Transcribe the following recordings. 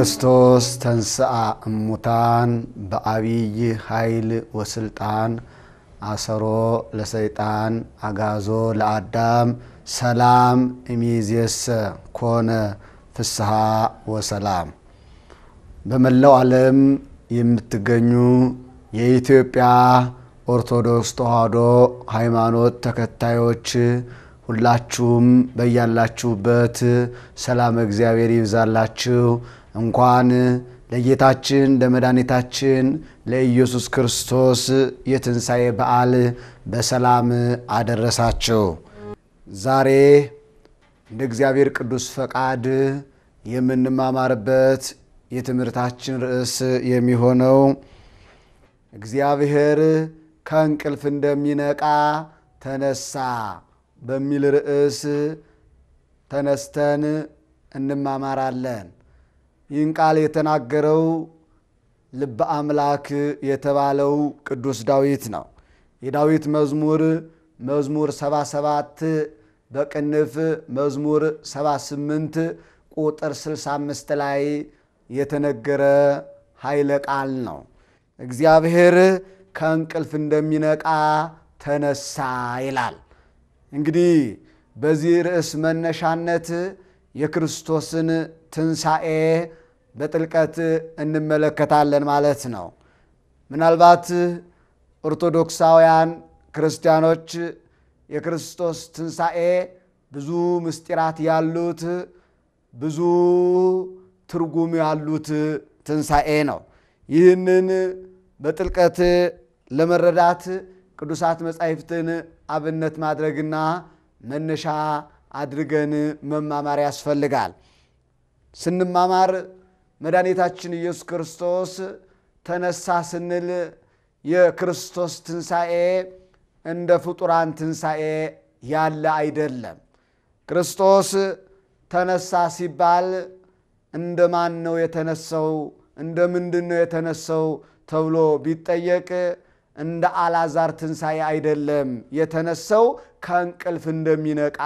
ክርስቶስ ተንስአ እሙታን በአቢይ ኃይል ወስልጣን አሰሮ ለሰይጣን አጋዞ ለአዳም ሰላም እሚዜሰ ኮነ ፍስሐ ወሰላም። በመላው ዓለም የምትገኙ የኢትዮጵያ ኦርቶዶክስ ተዋሕዶ ሃይማኖት ተከታዮች ሁላችሁም በያላችሁበት ሰላም እግዚአብሔር ይብዛላችሁ። እንኳን ለጌታችን ለመድኃኒታችን ለኢየሱስ ክርስቶስ የትንሣኤ በዓል በሰላም አደረሳቸው። ዛሬ እንደ እግዚአብሔር ቅዱስ ፈቃድ የምንማማርበት የትምህርታችን ርዕስ የሚሆነው እግዚአብሔር ከእንቅልፍ እንደሚነቃ ተነሳ በሚል ርዕስ ተነስተን እንማማራለን። ይህን ቃል የተናገረው ልበ አምላክ የተባለው ቅዱስ ዳዊት ነው። የዳዊት መዝሙር መዝሙር 77 በቅንፍ መዝሙር 78 ቁጥር 65 ላይ የተነገረ ኃይለ ቃል ነው። እግዚአብሔር ከእንቅልፍ እንደሚነቃ ተነሳ ይላል። እንግዲህ በዚህ ርዕስ መነሻነት የክርስቶስን ትንሣኤ በጥልቀት እንመለከታለን ማለት ነው። ምናልባት ኦርቶዶክሳውያን ክርስቲያኖች የክርስቶስ ትንሣኤ ብዙ ምስጢራት ያሉት ብዙ ትርጉም ያሉት ትንሣኤ ነው። ይህንን በጥልቀት ለመረዳት ቅዱሳት መጻሕፍትን አብነት ማድረግና መነሻ አድርገን መማማር ያስፈልጋል። ስንማማር መድኃኒታችን ኢየሱስ ክርስቶስ ተነሳ ስንል የክርስቶስ ትንሣኤ እንደ ፍጡራን ትንሣኤ ያለ አይደለም። ክርስቶስ ተነሳ ሲባል እንደ ማን ነው የተነሰው፣ እንደ ምንድን ነው የተነሰው ተብሎ ቢጠየቅ እንደ አላዛር ትንሣኤ አይደለም የተነሰው ከእንቅልፍ እንደሚነቃ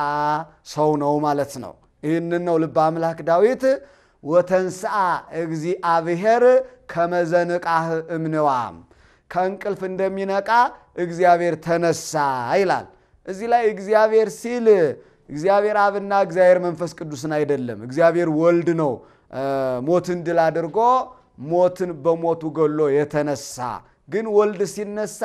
ሰው ነው ማለት ነው። ይህንን ነው ልበ አምላክ ዳዊት ወተንስአ እግዚአብሔር ከመዘንቃህ እምንዋም ከእንቅልፍ እንደሚነቃ እግዚአብሔር ተነሳ ይላል። እዚህ ላይ እግዚአብሔር ሲል እግዚአብሔር አብና እግዚአብሔር መንፈስ ቅዱስን አይደለም። እግዚአብሔር ወልድ ነው። ሞትን ድል አድርጎ ሞትን በሞቱ ገሎ የተነሳ ግን ወልድ ሲነሳ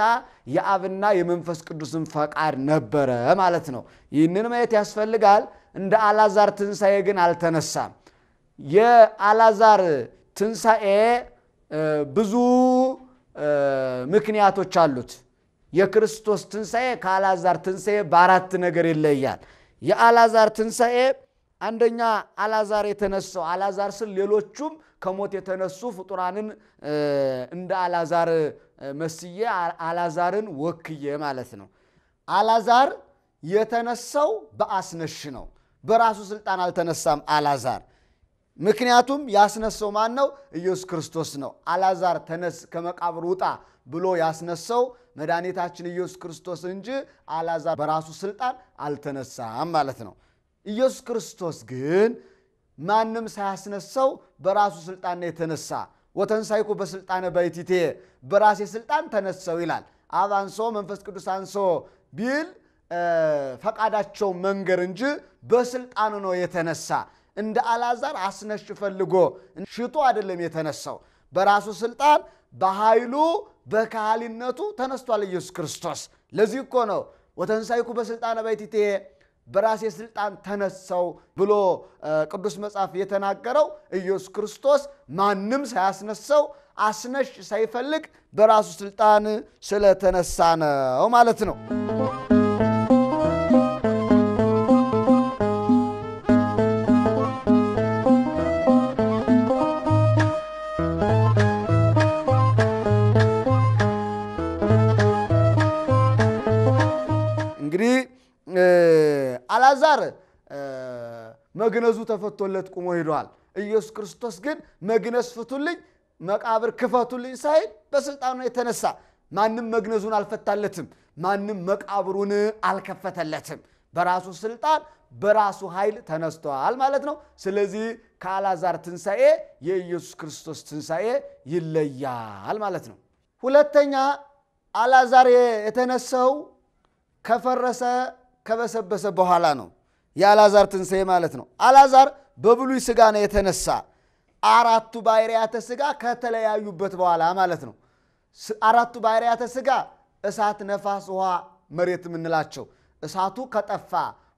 የአብና የመንፈስ ቅዱስን ፈቃድ ነበረ ማለት ነው። ይህንን ማየት ያስፈልጋል። እንደ አላዛር ትንሣኤ ግን አልተነሳም። የአላዛር ትንሣኤ ብዙ ምክንያቶች አሉት። የክርስቶስ ትንሣኤ ከአላዛር ትንሣኤ በአራት ነገር ይለያል። የአላዛር ትንሣኤ አንደኛ አላዛር የተነሳው አላዛር ስል ሌሎቹም ከሞት የተነሱ ፍጡራንን እንደ አላዛር መስዬ አላዛርን ወክዬ ማለት ነው። አላዛር የተነሳው በአስነሽ ነው። በራሱ ስልጣን አልተነሳም አላዛር ምክንያቱም ያስነሳው ማን ነው? ኢየሱስ ክርስቶስ ነው። አላዛር ተነስ፣ ከመቃብር ውጣ ብሎ ያስነሳው መድኃኒታችን ኢየሱስ ክርስቶስ እንጂ አላዛር በራሱ ስልጣን አልተነሳም ማለት ነው። ኢየሱስ ክርስቶስ ግን ማንም ሳያስነሳው በራሱ ስልጣን ነው የተነሳ። ወተንሳይኩ በስልጣነ በይቲቴ በራሴ ስልጣን ተነሰው ይላል። አብ አንሶ መንፈስ ቅዱስ አንሶ ቢል ፈቃዳቸው መንገር እንጂ በስልጣኑ ነው የተነሳ እንደ አላዛር አስነሽ ፈልጎ ሽጡ አይደለም የተነሳው። በራሱ ስልጣን በኃይሉ በካህሊነቱ ተነስቷል ኢየሱስ ክርስቶስ። ለዚህ እኮ ነው ወተንሳይኩ በስልጣነ በይቲቴ በራሴ ስልጣን ተነሳው ብሎ ቅዱስ መጽሐፍ የተናገረው ኢየሱስ ክርስቶስ ማንም ሳያስነሳው አስነሽ ሳይፈልግ በራሱ ስልጣን ስለተነሳ ነው ማለት ነው። መግነዙ ተፈቶለት ቁሞ ሄደዋል። ኢየሱስ ክርስቶስ ግን መግነዝ ፍቱልኝ፣ መቃብር ክፈቱልኝ ሳይል በስልጣኑ የተነሳ ማንም መግነዙን አልፈታለትም፣ ማንም መቃብሩን አልከፈተለትም። በራሱ ስልጣን በራሱ ኃይል ተነስተዋል ማለት ነው። ስለዚህ ከአላዛር ትንሣኤ የኢየሱስ ክርስቶስ ትንሣኤ ይለያል ማለት ነው። ሁለተኛ አልዓዛር የተነሳው ከፈረሰ ከበሰበሰ በኋላ ነው። የአላዛር ትንሣኤ ማለት ነው። አላዛር በብሉይ ስጋ ነው የተነሳ አራቱ ባህርያተ ስጋ ከተለያዩበት በኋላ ማለት ነው። አራቱ ባህርያተ ስጋ እሳት፣ ነፋስ፣ ውሃ፣ መሬት የምንላቸው እሳቱ ከጠፋ፣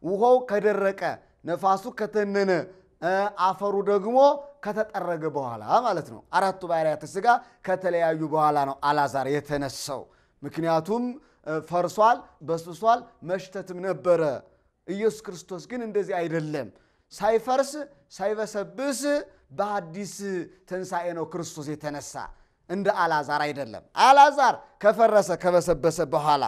ውሃው ከደረቀ፣ ነፋሱ ከተነነ፣ አፈሩ ደግሞ ከተጠረገ በኋላ ማለት ነው። አራቱ ባህርያተ ስጋ ከተለያዩ በኋላ ነው አላዛር የተነሳው። ምክንያቱም ፈርሷል፣ በስብሷል፣ መሽተትም ነበረ። ኢየሱስ ክርስቶስ ግን እንደዚህ አይደለም። ሳይፈርስ ሳይበሰብስ በአዲስ ትንሣኤ ነው ክርስቶስ የተነሳ። እንደ አላዛር አይደለም። አላዛር ከፈረሰ ከበሰበሰ በኋላ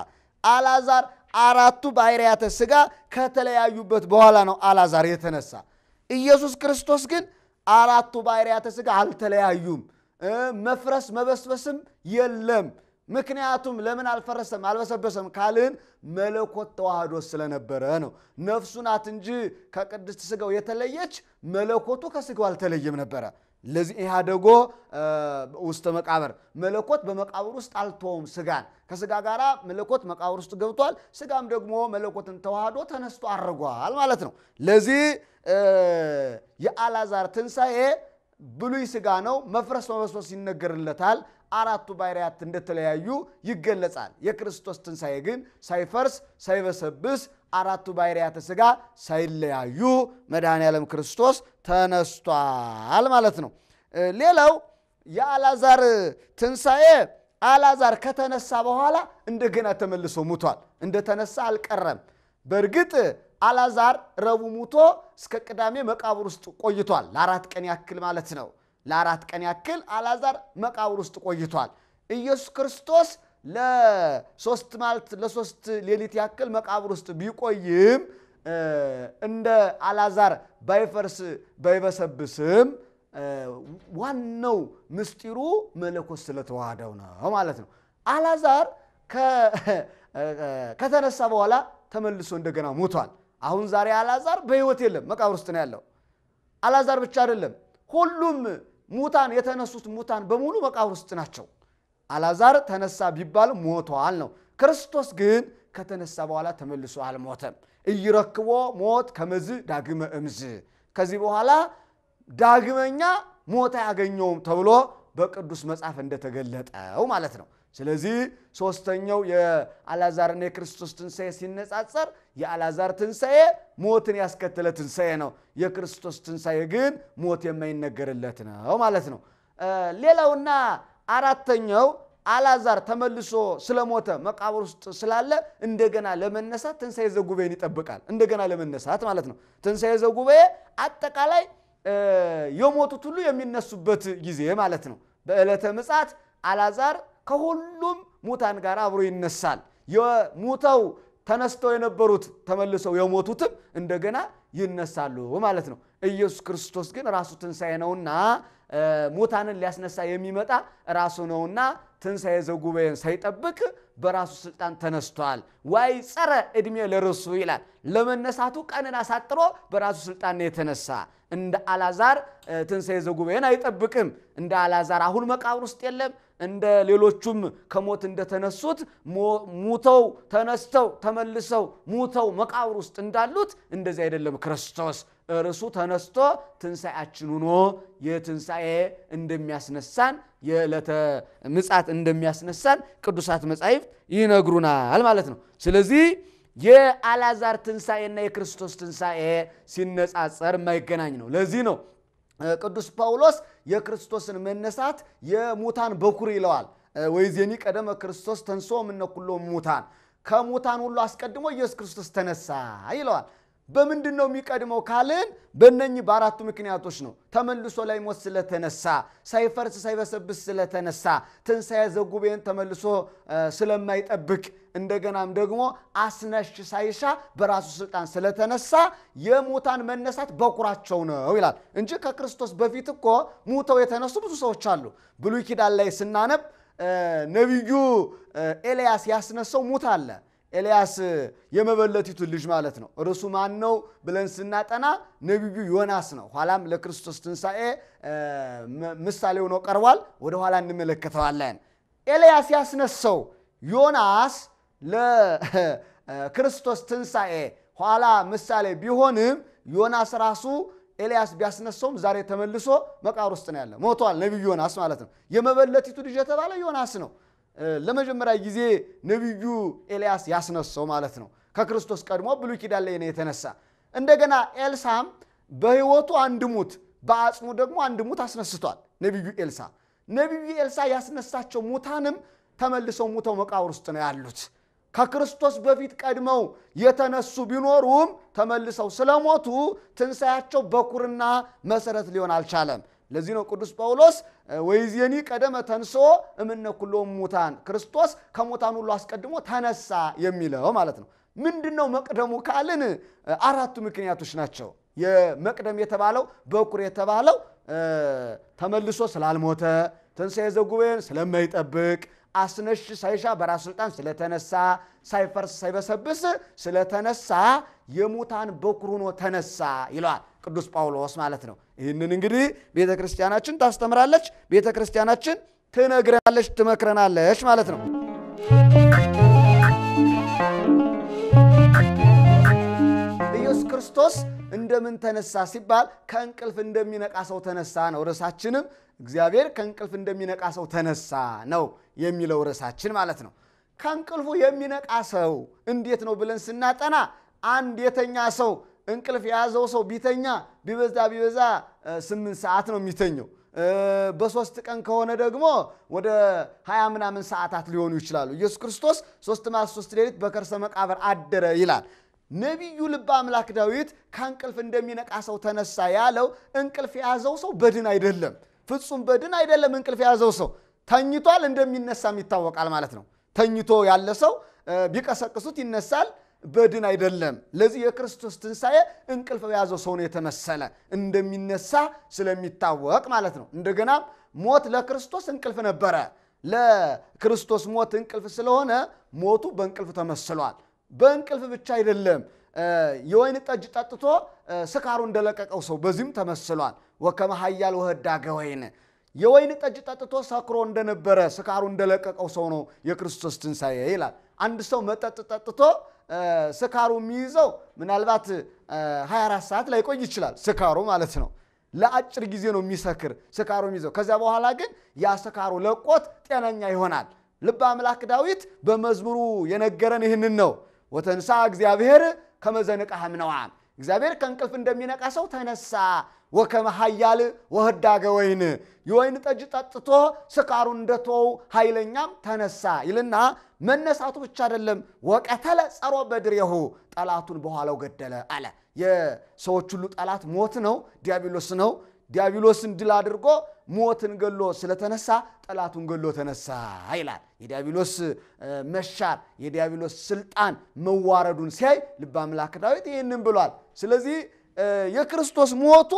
አልዓዛር አራቱ ባህርያተ ሥጋ ከተለያዩበት በኋላ ነው አላዛር የተነሳ። ኢየሱስ ክርስቶስ ግን አራቱ ባህርያተ ሥጋ አልተለያዩም። መፍረስ መበስበስም የለም። ምክንያቱም ለምን አልፈረሰም አልበሰበሰም ካልን መለኮት ተዋህዶ ስለነበረ ነው። ነፍሱ ናት እንጂ ከቅድስት ስጋው የተለየች መለኮቱ ከስጋው አልተለየም ነበረ። ለዚህ ኢህአደጎ ውስተ መቃብር መለኮት በመቃብር ውስጥ አልተወም ስጋን ከስጋ ጋር መለኮት መቃብር ውስጥ ገብቷል። ስጋም ደግሞ መለኮትን ተዋህዶ ተነስቶ አድርጓል ማለት ነው። ለዚህ የአልዓዛር ትንሣኤ ብሉይ ስጋ ነው። መፍረስ መበስበስ ይነገርለታል። አራቱ ባህርያት እንደተለያዩ ይገለጻል። የክርስቶስ ትንሣኤ ግን ሳይፈርስ ሳይበሰብስ አራቱ ባህርያተ ሥጋ ሳይለያዩ መድኃኔ ዓለም ክርስቶስ ተነስቷል ማለት ነው። ሌላው የአላዛር ትንሣኤ አላዛር ከተነሳ በኋላ እንደገና ተመልሶ ሙቷል። እንደተነሳ አልቀረም። በእርግጥ አላዛር ረቡዕ ሙቶ እስከ ቅዳሜ መቃብር ውስጥ ቆይቷል፣ ለአራት ቀን ያክል ማለት ነው። ለአራት ቀን ያክል አላዛር መቃብር ውስጥ ቆይቷል። ኢየሱስ ክርስቶስ ለሶስት ማለት ለሶስት ሌሊት ያክል መቃብር ውስጥ ቢቆይም እንደ አላዛር ባይፈርስ ባይበሰብስም ዋናው ምስጢሩ መለኮት ስለተዋህደው ነው ማለት ነው። አላዛር ከተነሳ በኋላ ተመልሶ እንደገና ሞቷል። አሁን ዛሬ አላዛር በሕይወት የለም፣ መቃብር ውስጥ ነው ያለው። አላዛር ብቻ አይደለም ሁሉም ሙታን የተነሱት ሙታን በሙሉ መቃብር ውስጥ ናቸው። አላዛር ተነሳ ቢባል ሞቷል ነው። ክርስቶስ ግን ከተነሳ በኋላ ተመልሶ አልሞተም። እይረክቦ ሞት ከመዝ ዳግመ እምዝ፣ ከዚህ በኋላ ዳግመኛ ሞት አያገኘውም ተብሎ በቅዱስ መጽሐፍ እንደተገለጠው ማለት ነው። ስለዚህ ሶስተኛው የአልዓዛርና የክርስቶስ ትንሣኤ ሲነጻጸር የአላዛር ትንሣኤ ሞትን ያስከተለ ትንሣኤ ነው። የክርስቶስ ትንሣኤ ግን ሞት የማይነገርለት ነው ማለት ነው። ሌላውና አራተኛው አላዛር ተመልሶ ስለሞተ መቃብር ውስጥ ስላለ እንደገና ለመነሳት ትንሣኤ ዘጉባኤን ይጠብቃል። እንደገና ለመነሳት ማለት ነው። ትንሣኤ ዘጉባኤ አጠቃላይ የሞቱት ሁሉ የሚነሱበት ጊዜ ማለት ነው። በዕለተ ምጽአት አልዓዛር ከሁሉም ሙታን ጋር አብሮ ይነሳል። የሙተው ተነስተው የነበሩት ተመልሰው የሞቱትም እንደገና ይነሳሉ ማለት ነው። ኢየሱስ ክርስቶስ ግን ራሱ ትንሣኤ ነውና ሙታንን ሊያስነሳ የሚመጣ ራሱ ነውና ትንሣኤ ዘጉባኤን ሳይጠብቅ በራሱ ስልጣን ተነስቷል። ዋይ ጸረ ዕድሜ ለርሱ ይላል። ለመነሳቱ ቀንን አሳጥሮ በራሱ ስልጣን ነው የተነሳ። እንደ አላዛር ትንሣኤ ዘጉባኤን አይጠብቅም። እንደ አላዛር አሁን መቃብር ውስጥ የለም እንደ ሌሎቹም ከሞት እንደተነሱት ሙተው ተነስተው ተመልሰው ሙተው መቃብር ውስጥ እንዳሉት እንደዚህ አይደለም። ክርስቶስ እርሱ ተነስቶ ትንሣኤያችን ሆኖ የትንሣኤ እንደሚያስነሳን የዕለተ ምጻት እንደሚያስነሳን ቅዱሳት መጻሕፍት ይነግሩናል ማለት ነው። ስለዚህ የአላዛር ትንሣኤና የክርስቶስ ትንሣኤ ሲነጻጸር የማይገናኝ ነው። ለዚህ ነው ቅዱስ ጳውሎስ የክርስቶስን መነሳት የሙታን በኩር ይለዋል። ወይዜኒ ቀደመ ክርስቶስ ተንሶ እምነ ሙታን፣ ከሙታን ሁሉ አስቀድሞ ኢየሱስ ክርስቶስ ተነሳ ይለዋል። በምንድን ነው የሚቀድመው ካልን በእነኚህ በአራቱ ምክንያቶች ነው። ተመልሶ ላይ ሞት ስለተነሳ፣ ሳይፈርስ ሳይበሰብስ ስለተነሳ፣ ትንሣኤ ዘጉቤን ተመልሶ ስለማይጠብቅ፣ እንደገናም ደግሞ አስነሽ ሳይሻ በራሱ ስልጣን ስለተነሳ የሙታን መነሳት በኩራቸው ነው ይላል እንጂ ከክርስቶስ በፊት እኮ ሙተው የተነሱ ብዙ ሰዎች አሉ። ብሉይ ኪዳን ላይ ስናነብ ነቢዩ ኤልያስ ያስነሳው ሙት አለ ኤልያስ የመበለቲቱን ልጅ ማለት ነው። ርሱ ማን ነው ብለን ስናጠና ነቢዩ ዮናስ ነው። ኋላም ለክርስቶስ ትንሣኤ ምሳሌ ሆኖ ቀርቧል። ወደ ኋላ እንመለከተዋለን። ኤልያስ ያስነሳው ዮናስ ለክርስቶስ ትንሣኤ ኋላ ምሳሌ ቢሆንም ዮናስ ራሱ ኤልያስ ቢያስነሳውም ዛሬ ተመልሶ መቃብር ውስጥ ነው ያለ፣ ሞቷል። ነቢዩ ዮናስ ማለት ነው። የመበለቲቱ ልጅ የተባለ ዮናስ ነው። ለመጀመሪያ ጊዜ ነቢዩ ኤልያስ ያስነሳው ማለት ነው። ከክርስቶስ ቀድሞ ብሉይ ኪዳን ላይ ነው የተነሳ። እንደገና ኤልሳም በህይወቱ አንድ ሙት፣ በአጽሙ ደግሞ አንድ ሙት አስነስቷል ነቢዩ ኤልሳ። ነቢዩ ኤልሳ ያስነሳቸው ሙታንም ተመልሰው ሙተው መቃብር ውስጥ ነው ያሉት። ከክርስቶስ በፊት ቀድመው የተነሱ ቢኖሩም ተመልሰው ስለሞቱ ትንሳያቸው በኩርና መሰረት ሊሆን አልቻለም። ለዚህ ነው ቅዱስ ጳውሎስ ወይዜኒ ቀደመ ተንሶ እምነ ሙታን ክርስቶስ ከሙታን ሁሉ አስቀድሞ ተነሳ የሚለው ማለት ነው። ምንድን ነው መቅደሙ ካልን አራቱ ምክንያቶች ናቸው። የመቅደም የተባለው በኩር የተባለው ተመልሶ ስላልሞተ ትንሣኤ ዘጉባኤን ስለማይጠብቅ አስነሽ ሳይሻ በራሱ ስልጣን ስለተነሳ ሳይፈርስ ሳይበሰብስ ስለተነሳ የሙታን በኩር ሆኖ ተነሳ ይለዋል። ቅዱስ ጳውሎስ ማለት ነው። ይህንን እንግዲህ ቤተ ክርስቲያናችን ታስተምራለች፣ ቤተ ክርስቲያናችን ትነግረናለች፣ ትመክረናለች ማለት ነው። ኢየሱስ ክርስቶስ እንደምን ተነሳ ሲባል ከእንቅልፍ እንደሚነቃ ሰው ተነሳ ነው። ርዕሳችንም እግዚአብሔር ከእንቅልፍ እንደሚነቃ ሰው ተነሳ ነው የሚለው ርዕሳችን ማለት ነው። ከእንቅልፉ የሚነቃ ሰው እንዴት ነው ብለን ስናጠና አንድ የተኛ ሰው እንቅልፍ የያዘው ሰው ቢተኛ ቢበዛ ቢበዛ ስምንት ሰዓት ነው የሚተኘው። በሶስት ቀን ከሆነ ደግሞ ወደ ሀያ ምናምን ሰዓታት ሊሆኑ ይችላሉ። ኢየሱስ ክርስቶስ ሶስት መዓልት ሶስት ሌሊት በከርሰ መቃብር አደረ ይላል። ነቢዩ ልበ አምላክ ዳዊት ከእንቅልፍ እንደሚነቃ ሰው ተነሳ ያለው እንቅልፍ የያዘው ሰው በድን አይደለም፣ ፍጹም በድን አይደለም። እንቅልፍ የያዘው ሰው ተኝቷል፣ እንደሚነሳም ይታወቃል ማለት ነው። ተኝቶ ያለ ሰው ቢቀሰቅሱት ይነሳል በድን አይደለም። ለዚህ የክርስቶስ ትንሣኤ እንቅልፍ በያዘው ሰው ነው የተመሰለ እንደሚነሳ ስለሚታወቅ ማለት ነው። እንደገና ሞት ለክርስቶስ እንቅልፍ ነበረ። ለክርስቶስ ሞት እንቅልፍ ስለሆነ ሞቱ በእንቅልፍ ተመስሏል። በእንቅልፍ ብቻ አይደለም፣ የወይን ጠጅ ጠጥቶ ስካሩ እንደለቀቀው ሰው በዚህም ተመስሏል። ወከመ ኃያል ወህዳገ ወይን የወይን ጠጅ ጠጥቶ ሰክሮ እንደነበረ ስካሩ እንደለቀቀው ሰው ነው የክርስቶስ ትንሣኤ ይላል። አንድ ሰው መጠጥ ጠጥቶ ስካሩ የሚይዘው ምናልባት 24 ሰዓት ላይቆይ ይችላል። ስካሩ ማለት ነው። ለአጭር ጊዜ ነው የሚሰክር ስካሩ የሚይዘው። ከዚያ በኋላ ግን ያ ስካሩ ለቆት ጤነኛ ይሆናል። ልበ አምላክ ዳዊት በመዝሙሩ የነገረን ይህንን ነው። ወተንሳ እግዚአብሔር ከመዘንቃህም ነዋል እግዚአብሔር ከእንቅልፍ እንደሚነቃ ሰው ተነሳ። ወከመ ወህዳገ ወይን የወይን ጠጅ ጠጥቶ ስካሩ እንደተወው ኃይለኛም ተነሳ ይልና መነሳቱ ብቻ አይደለም፣ ወቀተለ ጸሮ በድሬሁ ጠላቱን በኋላው ገደለ አለ። የሰዎች ሁሉ ጠላት ሞት ነው፣ ዲያብሎስ ነው። ዲያብሎስን ድል አድርጎ ሞትን ገሎ ስለተነሳ ጠላቱን ገሎ ተነሳ ይላል። የዲያብሎስ መሻር፣ የዲያብሎስ ስልጣን መዋረዱን ሲያይ ልበ አምላክ ዳዊት ይህንን ብሏል። ስለዚህ የክርስቶስ ሞቱ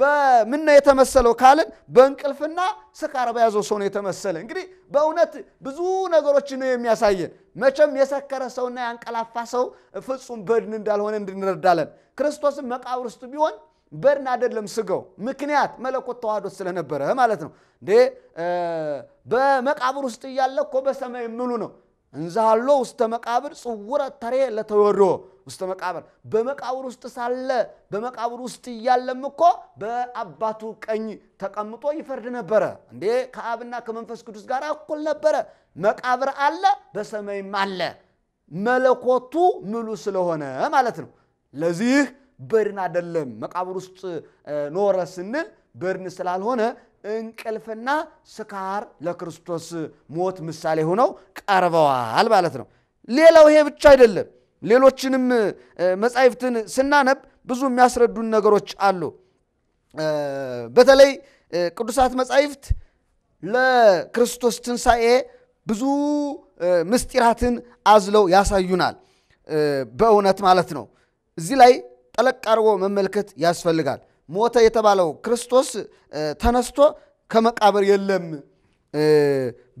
በምን ነው የተመሰለው ካልን በእንቅልፍና ስካር በያዘው ሰው ነው የተመሰለ። እንግዲህ በእውነት ብዙ ነገሮች ነው የሚያሳየን። መቼም የሰከረ ሰውና ያንቀላፋ ሰው ፍጹም በድን እንዳልሆነ እንድንረዳለን። ክርስቶስም መቃብር ውስጥ ቢሆን በርን አይደለም ስጋው ምክንያት መለኮት ተዋህዶት ስለነበረ ማለት ነው። እንዴ በመቃብር ውስጥ እያለ እኮ በሰማይ ምሉ ነው እንዛሎ ውስተ መቃብር ጽውረ ተሬ ለተወዶ ውስተ መቃብር በመቃብር ውስጥ ሳለ በመቃብር ውስጥ እያለም እኮ በአባቱ ቀኝ ተቀምጦ ይፈርድ ነበረ። እንዴ ከአብና ከመንፈስ ቅዱስ ጋር እኩል ነበረ። መቃብር አለ፣ በሰማይም አለ። መለኮቱ ምሉ ስለሆነ ማለት ነው ለዚህ በድን አይደለም መቃብር ውስጥ ኖረ ስንል በድን ስላልሆነ እንቅልፍና ስካር ለክርስቶስ ሞት ምሳሌ ሆነው ቀርበዋል ማለት ነው። ሌላው ይሄ ብቻ አይደለም። ሌሎችንም መጻሕፍትን ስናነብ ብዙ የሚያስረዱን ነገሮች አሉ። በተለይ ቅዱሳት መጻሕፍት ለክርስቶስ ትንሣኤ ብዙ ምስጢራትን አዝለው ያሳዩናል። በእውነት ማለት ነው እዚህ ላይ ጠለቅ አድርጎ መመልከት ያስፈልጋል። ሞተ የተባለው ክርስቶስ ተነስቶ ከመቃብር የለም፣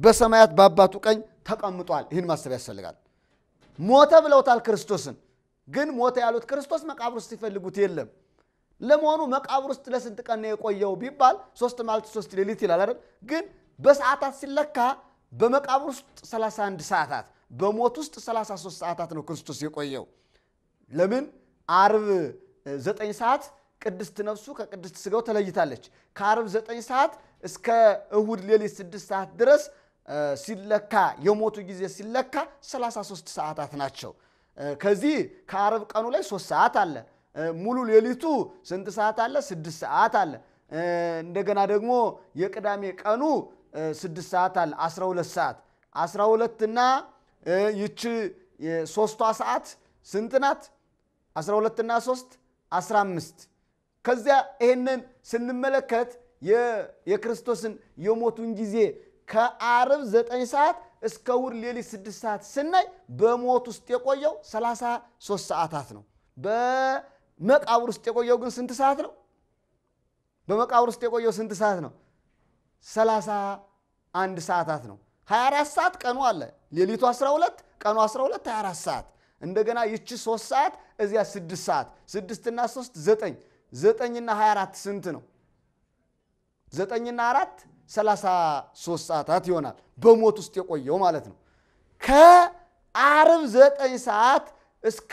በሰማያት በአባቱ ቀኝ ተቀምጧል። ይህን ማሰብ ያስፈልጋል። ሞተ ብለውታል ክርስቶስን። ግን ሞተ ያሉት ክርስቶስ መቃብር ውስጥ ሲፈልጉት የለም። ለመሆኑ መቃብር ውስጥ ለስንት ቀን ነው የቆየው ቢባል ሶስት ማለት ሶስት ሌሊት ይላል አይደል? ግን በሰዓታት ሲለካ በመቃብር ውስጥ 31 ሰዓታት፣ በሞት ውስጥ 33 ሰዓታት ነው ክርስቶስ የቆየው ለምን አርብ ዘጠኝ ሰዓት ቅድስት ነፍሱ ከቅድስት ስጋው ተለይታለች። ከአርብ ዘጠኝ ሰዓት እስከ እሁድ ሌሊት ስድስት ሰዓት ድረስ ሲለካ የሞቱ ጊዜ ሲለካ 33 ሰዓታት ናቸው። ከዚህ ከአርብ ቀኑ ላይ ሶስት ሰዓት አለ። ሙሉ ሌሊቱ ስንት ሰዓት አለ? ስድስት ሰዓት አለ። እንደገና ደግሞ የቅዳሜ ቀኑ ስድስት ሰዓት አለ። 12 ሰዓት 12 እና ይቺ ሶስቷ ሰዓት ስንት ናት? 12 እና 3 15 ከዚያ ይሄንን ስንመለከት የክርስቶስን የሞቱን ጊዜ ከአርብ 9 ሰዓት እስከ ውር ሌሊት 6 ሰዓት ስናይ በሞት ውስጥ የቆየው 33 ሰዓታት ነው። በመቃብር ውስጥ የቆየው ግን ስንት ሰዓት ነው? በመቃብር ውስጥ የቆየው ስንት ሰዓት ነው? 31 ሰዓታት ነው። 24 ሰዓት ቀኑ አለ። ሌሊቱ 12 ቀኑ 12 24 ሰዓት እንደገና ይቺ ሶስት ሰዓት እዚያ ስድስት ሰዓት ስድስትና ሶስት ዘጠኝ ዘጠኝና ሀያ አራት ስንት ነው? ዘጠኝና አራት ሰላሳ ሶስት ሰዓታት ይሆናል። በሞት ውስጥ የቆየው ማለት ነው። ከአርብ ዘጠኝ ሰዓት እስከ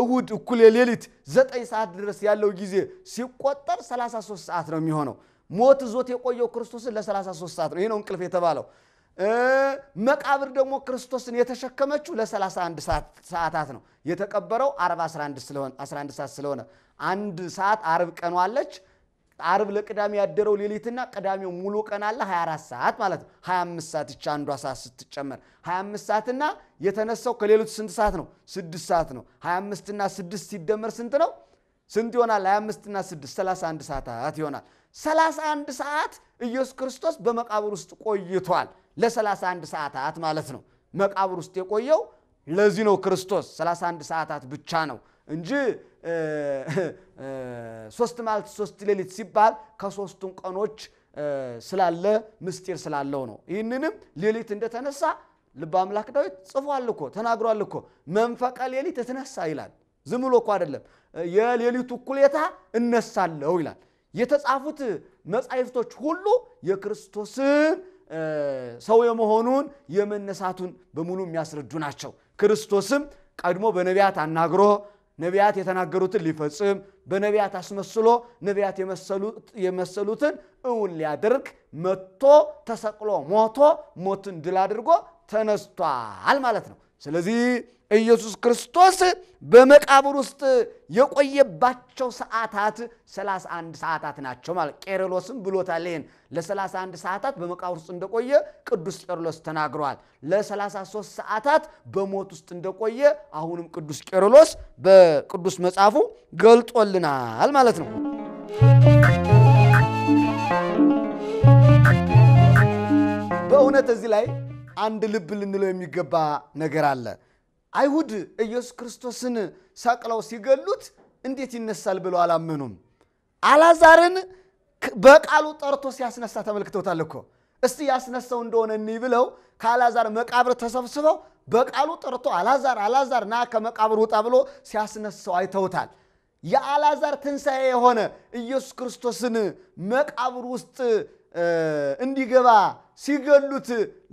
እሁድ እኩል የሌሊት ዘጠኝ ሰዓት ድረስ ያለው ጊዜ ሲቆጠር 33 ሰዓት ነው የሚሆነው። ሞት ዞት የቆየው ክርስቶስን ለ33 ሰዓት ነው። ይህ ነው እንቅልፍ የተባለው። መቃብር ደግሞ ክርስቶስን የተሸከመችው ለ31 ሰዓታት ነው። የተቀበረው 11 ሰዓት ስለሆነ አንድ ሰዓት አርብ ቀኗ አለች። አርብ ለቅዳሜ ያደረው ሌሊትና ቅዳሜው ሙሉ ቀን አለ 24 ሰዓት ማለት ነው። 25 ሰዓት ይቻ አንዷ ሰዓት ስትጨመር 25 ሰዓትና የተነሳው ከሌሎች ስንት ሰዓት ነው? 6 ሰዓት ነው። 25ና 6 ሲደመር ስንት ነው? ስንት ይሆናል? 25 እና 6 31 ሰዓታት ይሆናል። 31 ሰዓት ኢየሱስ ክርስቶስ በመቃብር ውስጥ ቆይቷል። ለ31 ሰዓታት ማለት ነው መቃብር ውስጥ የቆየው። ለዚህ ነው ክርስቶስ 31 ሰዓታት ብቻ ነው እንጂ ሶስት ማለት ሶስት ሌሊት ሲባል ከሶስቱም ቀኖች ስላለ ምስጢር ስላለው ነው። ይህንንም ሌሊት እንደተነሳ ልበ አምላክ ዳዊት ጽፏል እኮ ተናግሯል እኮ መንፈቀ ሌሊት እትነሳ ይላል። ዝም ብሎ እኮ አይደለም የሌሊቱ እኩሌታ እነሳለሁ ይላል። የተጻፉት መጻሕፍቶች ሁሉ የክርስቶስን ሰው የመሆኑን የመነሳቱን በሙሉ የሚያስረዱ ናቸው። ክርስቶስም ቀድሞ በነቢያት አናግሮ ነቢያት የተናገሩትን ሊፈጽም በነቢያት አስመስሎ ነቢያት የመሰሉትን እውን ሊያደርግ መጥቶ ተሰቅሎ ሞቶ ሞትን ድል አድርጎ ተነስቷል ማለት ነው። ስለዚህ ኢየሱስ ክርስቶስ በመቃብር ውስጥ የቆየባቸው ሰዓታት 31 ሰዓታት ናቸው ማለት ቄርሎስም ብሎታል ይህን ለ31 ሰዓታት በመቃብር ውስጥ እንደቆየ ቅዱስ ቄርሎስ ተናግሯል ለ33 ሰዓታት በሞት ውስጥ እንደቆየ አሁንም ቅዱስ ቄርሎስ በቅዱስ መጽሐፉ ገልጦልናል ማለት ነው በእውነት እዚህ ላይ አንድ ልብ ልንለው የሚገባ ነገር አለ። አይሁድ ኢየሱስ ክርስቶስን ሰቅለው ሲገሉት እንዴት ይነሳል ብለው አላመኑም። አላዛርን በቃሉ ጠርቶ ሲያስነሳ ተመልክተውታል እኮ። እስቲ ያስነሳው እንደሆነ እኒ ብለው ከአላዛር መቃብር ተሰብስበው በቃሉ ጠርቶ አላዛር አላዛር ና ከመቃብር ውጣ ብሎ ሲያስነሳው አይተውታል። የአላዛር ትንሣኤ የሆነ ኢየሱስ ክርስቶስን መቃብር ውስጥ እንዲገባ ሲገሉት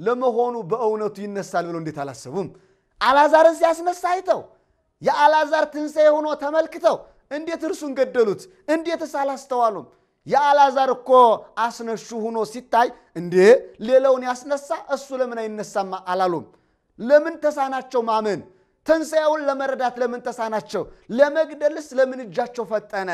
ለመሆኑ በእውነቱ ይነሳል ብለው እንዴት አላሰቡም? አልዓዛርን ሲያስነሳ አይተው የአላዛር ትንሣኤ ሆኖ ተመልክተው እንዴት እርሱን ገደሉት? እንዴትስ አላስተዋሉም? የአላዛር እኮ አስነሹ ሆኖ ሲታይ እንዴ ሌላውን ያስነሳ እሱ ለምን አይነሳም አላሉም? ለምን ተሳናቸው ማመን? ትንሣኤውን ለመረዳት ለምን ተሳናቸው? ለመግደልስ ለምን እጃቸው ፈጠነ?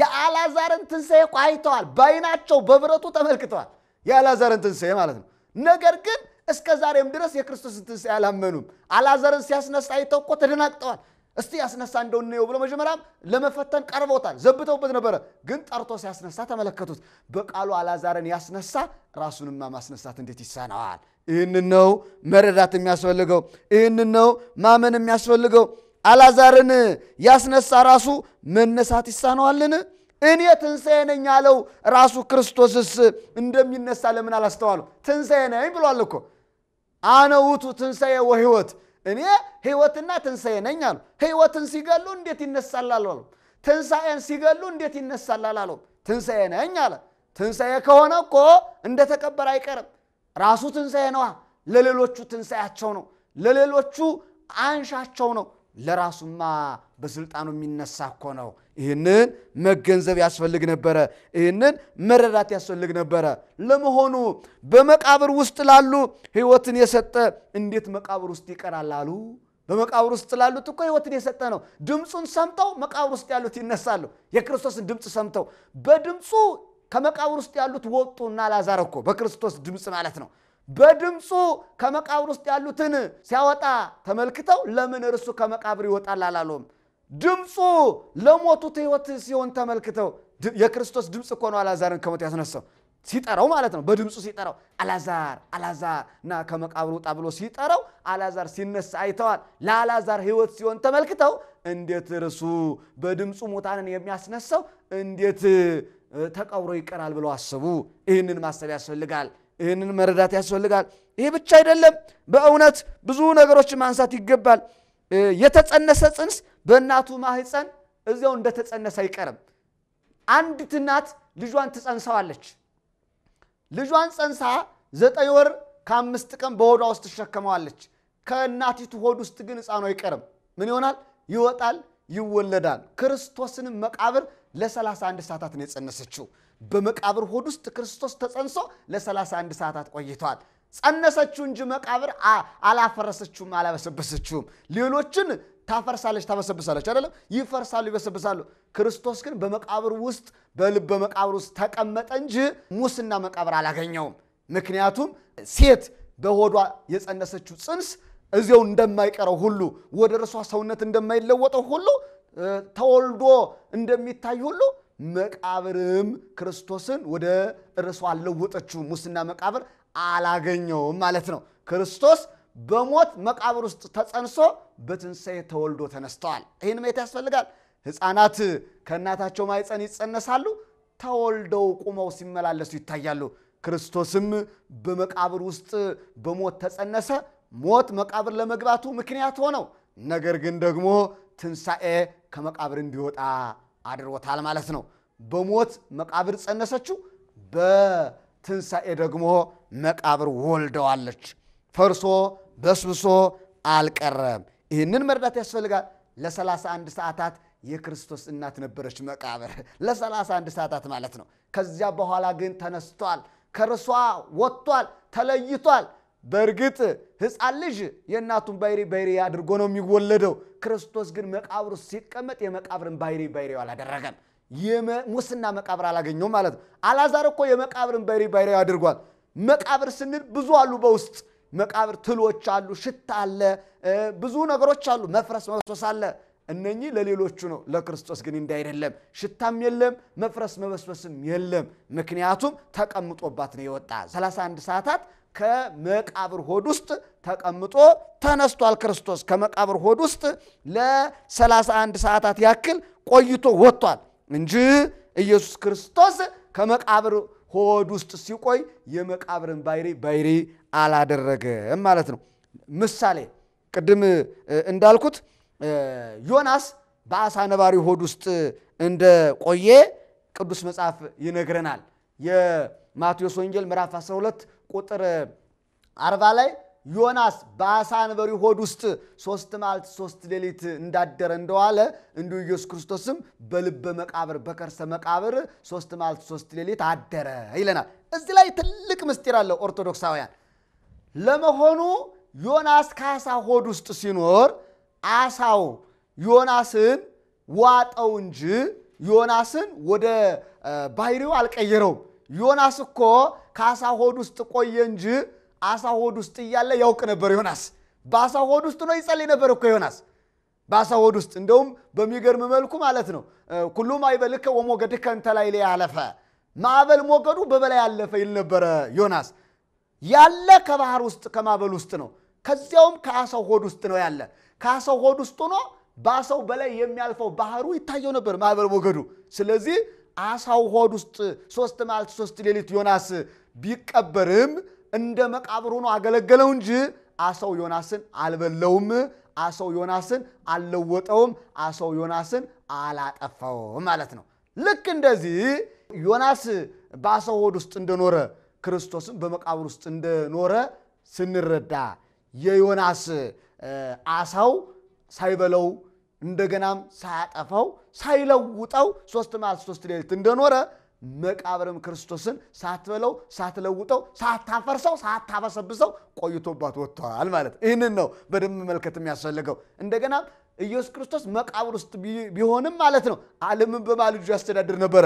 የአላዛርን ትንሣኤ ቋይተዋል። በአይናቸው በብረቱ ተመልክተዋል የአልዓዛርን ትንሣኤ ማለት ነው። ነገር ግን እስከ ዛሬም ድረስ የክርስቶስን ትንሣኤ አላመኑም። አልዓዛርን ሲያስነሳ አይተው እኮ ተደናቅጠዋል። እስቲ ያስነሳ እንደው እንየው ብሎ መጀመሪያም ለመፈተን ቀርቦታል። ዘብተውበት ነበረ። ግን ጠርቶ ሲያስነሳ ተመለከቱት። በቃሉ አላዛርን ያስነሳ ራሱንማ ማስነሳት እንዴት ይሳነዋል? ይህን ነው መረዳት የሚያስፈልገው። ይህን ነው ማመን የሚያስፈልገው። አላዛርን ያስነሳ ራሱ መነሳት ይሳነዋልን? እኔ ትንሣኤ ነኝ ያለው ራሱ ክርስቶስስ እንደሚነሳ ለምን አላስተዋሉ? ትንሣኤ ነኝ ብሏል እኮ አነ ውእቱ ትንሣኤ ወሕይወት፣ እኔ ሕይወትና ትንሣኤ ነኝ አሉ። ሕይወትን ሲገሉ እንዴት ይነሳል አሉ። ትንሣኤን ሲገሉ እንዴት ይነሳል አሉ። ትንሣኤ ነኝ አለ። ትንሣኤ ከሆነ እኮ እንደተቀበረ አይቀርም። ራሱ ትንሣኤ ነዋ። ለሌሎቹ ትንሣኤያቸው ነው። ለሌሎቹ አንሻቸው ነው። ለራሱማ በስልጣኑ የሚነሳ እኮ ነው። ይህንን መገንዘብ ያስፈልግ ነበረ። ይህንን መረዳት ያስፈልግ ነበረ። ለመሆኑ በመቃብር ውስጥ ላሉ ሕይወትን የሰጠ እንዴት መቃብር ውስጥ ይቀራል አሉ? በመቃብር ውስጥ ላሉት እኮ ሕይወትን የሰጠ ነው። ድምፁን ሰምተው መቃብር ውስጥ ያሉት ይነሳሉ። የክርስቶስን ድምፅ ሰምተው በድምፁ ከመቃብር ውስጥ ያሉት እና ላዛር እኮ በክርስቶስ ድምፅ ማለት ነው። በድምፁ ከመቃብር ውስጥ ያሉትን ሲያወጣ ተመልክተው ለምን እርሱ ከመቃብር ይወጣል አላሉም። ድምፁ ለሞቱት ሕይወት ሲሆን ተመልክተው የክርስቶስ ድምፅ እኮ ነው አላዛርን ከሞት ያስነሳው። ሲጠራው ማለት ነው። በድምፁ ሲጠራው አላዛር አላዛር ና ከመቃብር ውጣ ብሎ ሲጠራው አላዛር ሲነሳ አይተዋል። ለአላዛር ሕይወት ሲሆን ተመልክተው እንዴት እርሱ በድምፁ ሙታንን የሚያስነሳው እንዴት ተቀብሮ ይቀራል ብለው አስቡ። ይህንን ማሰብ ያስፈልጋል። ይህንን መረዳት ያስፈልጋል። ይህ ብቻ አይደለም። በእውነት ብዙ ነገሮችን ማንሳት ይገባል። የተጸነሰ ጽንስ በእናቱ ማህፀን እዚያው እንደተጸነሰ አይቀርም። አንዲት እናት ልጇን ትጸንሰዋለች። ልጇን ጸንሳ ዘጠኝ ወር ከአምስት ቀን በሆዷ ውስጥ ትሸከመዋለች። ከእናቲቱ ሆድ ውስጥ ግን ህፃኑ አይቀርም። ምን ይሆናል? ይወጣል፣ ይወለዳል። ክርስቶስንም መቃብር ለ31 ሰዓታት ነው የጸነሰችው። በመቃብር ሆድ ውስጥ ክርስቶስ ተጸንሶ ለ31 ሰዓታት ቆይቷል። ጸነሰችው እንጂ መቃብር አላፈረሰችውም፣ አላበሰበሰችውም። ሌሎችን ታፈርሳለች፣ ታበሰብሳለች፣ አይደለም ይፈርሳሉ፣ ይበሰብሳሉ። ክርስቶስ ግን በመቃብር ውስጥ በልበ መቃብር ውስጥ ተቀመጠ እንጂ ሙስና መቃብር አላገኘውም። ምክንያቱም ሴት በሆዷ የጸነሰችው ጽንስ እዚያው እንደማይቀረው ሁሉ ወደ እርሷ ሰውነት እንደማይለወጠው ሁሉ ተወልዶ እንደሚታይ ሁሉ መቃብርም ክርስቶስን ወደ እርሱ አልለወጠችው። ሙስና መቃብር አላገኘውም ማለት ነው። ክርስቶስ በሞት መቃብር ውስጥ ተጸንሶ በትንሣኤ ተወልዶ ተነስተዋል። ይህን ማየት ያስፈልጋል። ሕፃናት ከእናታቸው ማይፀን ይጸነሳሉ፣ ተወልደው ቁመው ሲመላለሱ ይታያሉ። ክርስቶስም በመቃብር ውስጥ በሞት ተጸነሰ። ሞት መቃብር ለመግባቱ ምክንያት ሆነው፣ ነገር ግን ደግሞ ትንሣኤ ከመቃብር እንዲወጣ አድርጎታል ማለት ነው። በሞት መቃብር ጸነሰችው፣ በትንሣኤ ደግሞ መቃብር ወልደዋለች። ፈርሶ በስብሶ አልቀረም። ይህንን መርዳት ያስፈልጋል። ለሰላሳ ለ31 ሰዓታት የክርስቶስ እናት ነበረች መቃብር፣ ለ ለ31 ሰዓታት ማለት ነው። ከዚያ በኋላ ግን ተነስቷል፣ ከርሷ ወጥቷል፣ ተለይቷል። በእርግጥ ሕፃን ልጅ የእናቱን ባይሪ ባይሪ አድርጎ ነው የሚወለደው። ክርስቶስ ግን መቃብሩ ሲቀመጥ የመቃብርን ባይሪ ባይሪ አላደረገም። ሙስና መቃብር አላገኘው ማለት ነው። አላዛር እኮ የመቃብርን ባይሪ ባይሪ አድርጓል። መቃብር ስንል ብዙ አሉ በውስጥ መቃብር ትሎች አሉ፣ ሽታ አለ፣ ብዙ ነገሮች አሉ፣ መፍረስ መፍሶስ አለ እነኚህ ለሌሎቹ ነው፣ ለክርስቶስ ግን እንዳይደለም አይደለም። ሽታም የለም መፍረስ መበስበስም የለም። ምክንያቱም ተቀምጦባት ነው የወጣ 31 ሰዓታት ከመቃብር ሆድ ውስጥ ተቀምጦ ተነስቷል። ክርስቶስ ከመቃብር ሆድ ውስጥ ለ31 ሰዓታት ያክል ቆይቶ ወጥቷል እንጂ ኢየሱስ ክርስቶስ ከመቃብር ሆድ ውስጥ ሲቆይ የመቃብርን ባይሪ ባይሪ አላደረገም ማለት ነው። ምሳሌ ቅድም እንዳልኩት ዮናስ በአሳ ነባሪ ሆድ ውስጥ እንደ ቆየ ቅዱስ መጽሐፍ ይነግረናል። የማቴዎስ ወንጌል ምዕራፍ 12 ቁጥር አርባ ላይ ዮናስ በአሳ ነበሪ ሆድ ውስጥ ሶስት መዓልት ሶስት ሌሊት እንዳደረ እንደዋለ እንዲሁ ኢየሱስ ክርስቶስም በልበ መቃብር በከርሰ መቃብር ሶስት መዓልት ሶስት ሌሊት አደረ ይለናል። እዚህ ላይ ትልቅ ምስጢር አለው። ኦርቶዶክሳውያን ለመሆኑ ዮናስ ከአሳ ሆድ ውስጥ ሲኖር አሳው ዮናስን ዋጠው እንጂ ዮናስን ወደ ባህሪው አልቀየረውም። ዮናስ እኮ ከአሳ ሆድ ውስጥ ቆየ እንጂ አሳ ሆድ ውስጥ እያለ ያውቅ ነበር። ዮናስ በአሳ ሆድ ውስጥ ነው ይጸልይ ነበር እኮ ዮናስ በአሳ ሆድ ውስጥ እንደውም በሚገርም መልኩ ማለት ነው። ሁሉም አይበልከ ወሞገድ እንተ ላይ ላይ ያለፈ ማዕበል ሞገዱ በበላይ ያለፈ ይል ነበረ ዮናስ። ያለ ከባህር ውስጥ ከማዕበል ውስጥ ነው፣ ከዚያውም ከአሳው ሆድ ውስጥ ነው ያለ። ከሰው ሆድ ውስጥ ሆኖ በአሳው በላይ የሚያልፈው ባህሩ ይታየው ነበር ማዕበል ሞገዱ። ስለዚህ አሳው ሆድ ውስጥ ሶስት መዓልት ሶስት ሌሊት ዮናስ ቢቀበርም እንደ መቃብር ሆኖ አገለገለው እንጂ አሳው ዮናስን አልበለውም። አሳው ዮናስን አልለወጠውም። አሳው ዮናስን አላጠፋውም ማለት ነው። ልክ እንደዚህ ዮናስ በአሳው ሆድ ውስጥ እንደኖረ ክርስቶስም በመቃብር ውስጥ እንደኖረ ስንረዳ የዮናስ አሳው ሳይበለው እንደገናም ሳያጠፋው ሳይለውጠው ሶስት መዓልት ሶስት ሌሊት እንደኖረ መቃብርም ክርስቶስን ሳትበለው ሳትለውጠው ሳታፈርሰው ሳታበሰብሰው ቆይቶባት ወጥተዋል ማለት ይህንን ነው በደንብ መመልከት የሚያስፈልገው እንደገና ኢየሱስ ክርስቶስ መቃብር ውስጥ ቢሆንም ማለት ነው ዓለምን በማልጁ ያስተዳድር ነበረ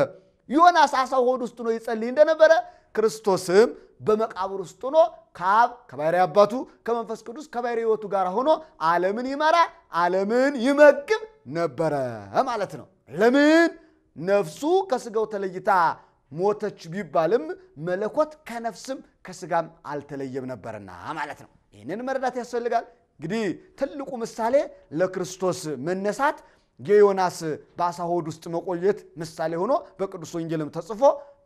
ዮናስ አሳ ሆድ ውስጥ ሆኖ ይጸልይ እንደነበረ ክርስቶስም በመቃብር ውስጥ ሆኖ ከአብ ከባሕርይ አባቱ ከመንፈስ ቅዱስ ከባሕርይ ሕይወቱ ጋር ሆኖ ዓለምን ይመራ ዓለምን ይመግብ ነበረ ማለት ነው። ለምን ነፍሱ ከስጋው ተለይታ ሞተች ቢባልም መለኮት ከነፍስም ከስጋም አልተለየም ነበርና ማለት ነው። ይህንን መረዳት ያስፈልጋል። እንግዲህ ትልቁ ምሳሌ ለክርስቶስ መነሳት የዮናስ በአሳ ሆድ ውስጥ መቆየት ምሳሌ ሆኖ በቅዱስ ወንጌልም ተጽፎ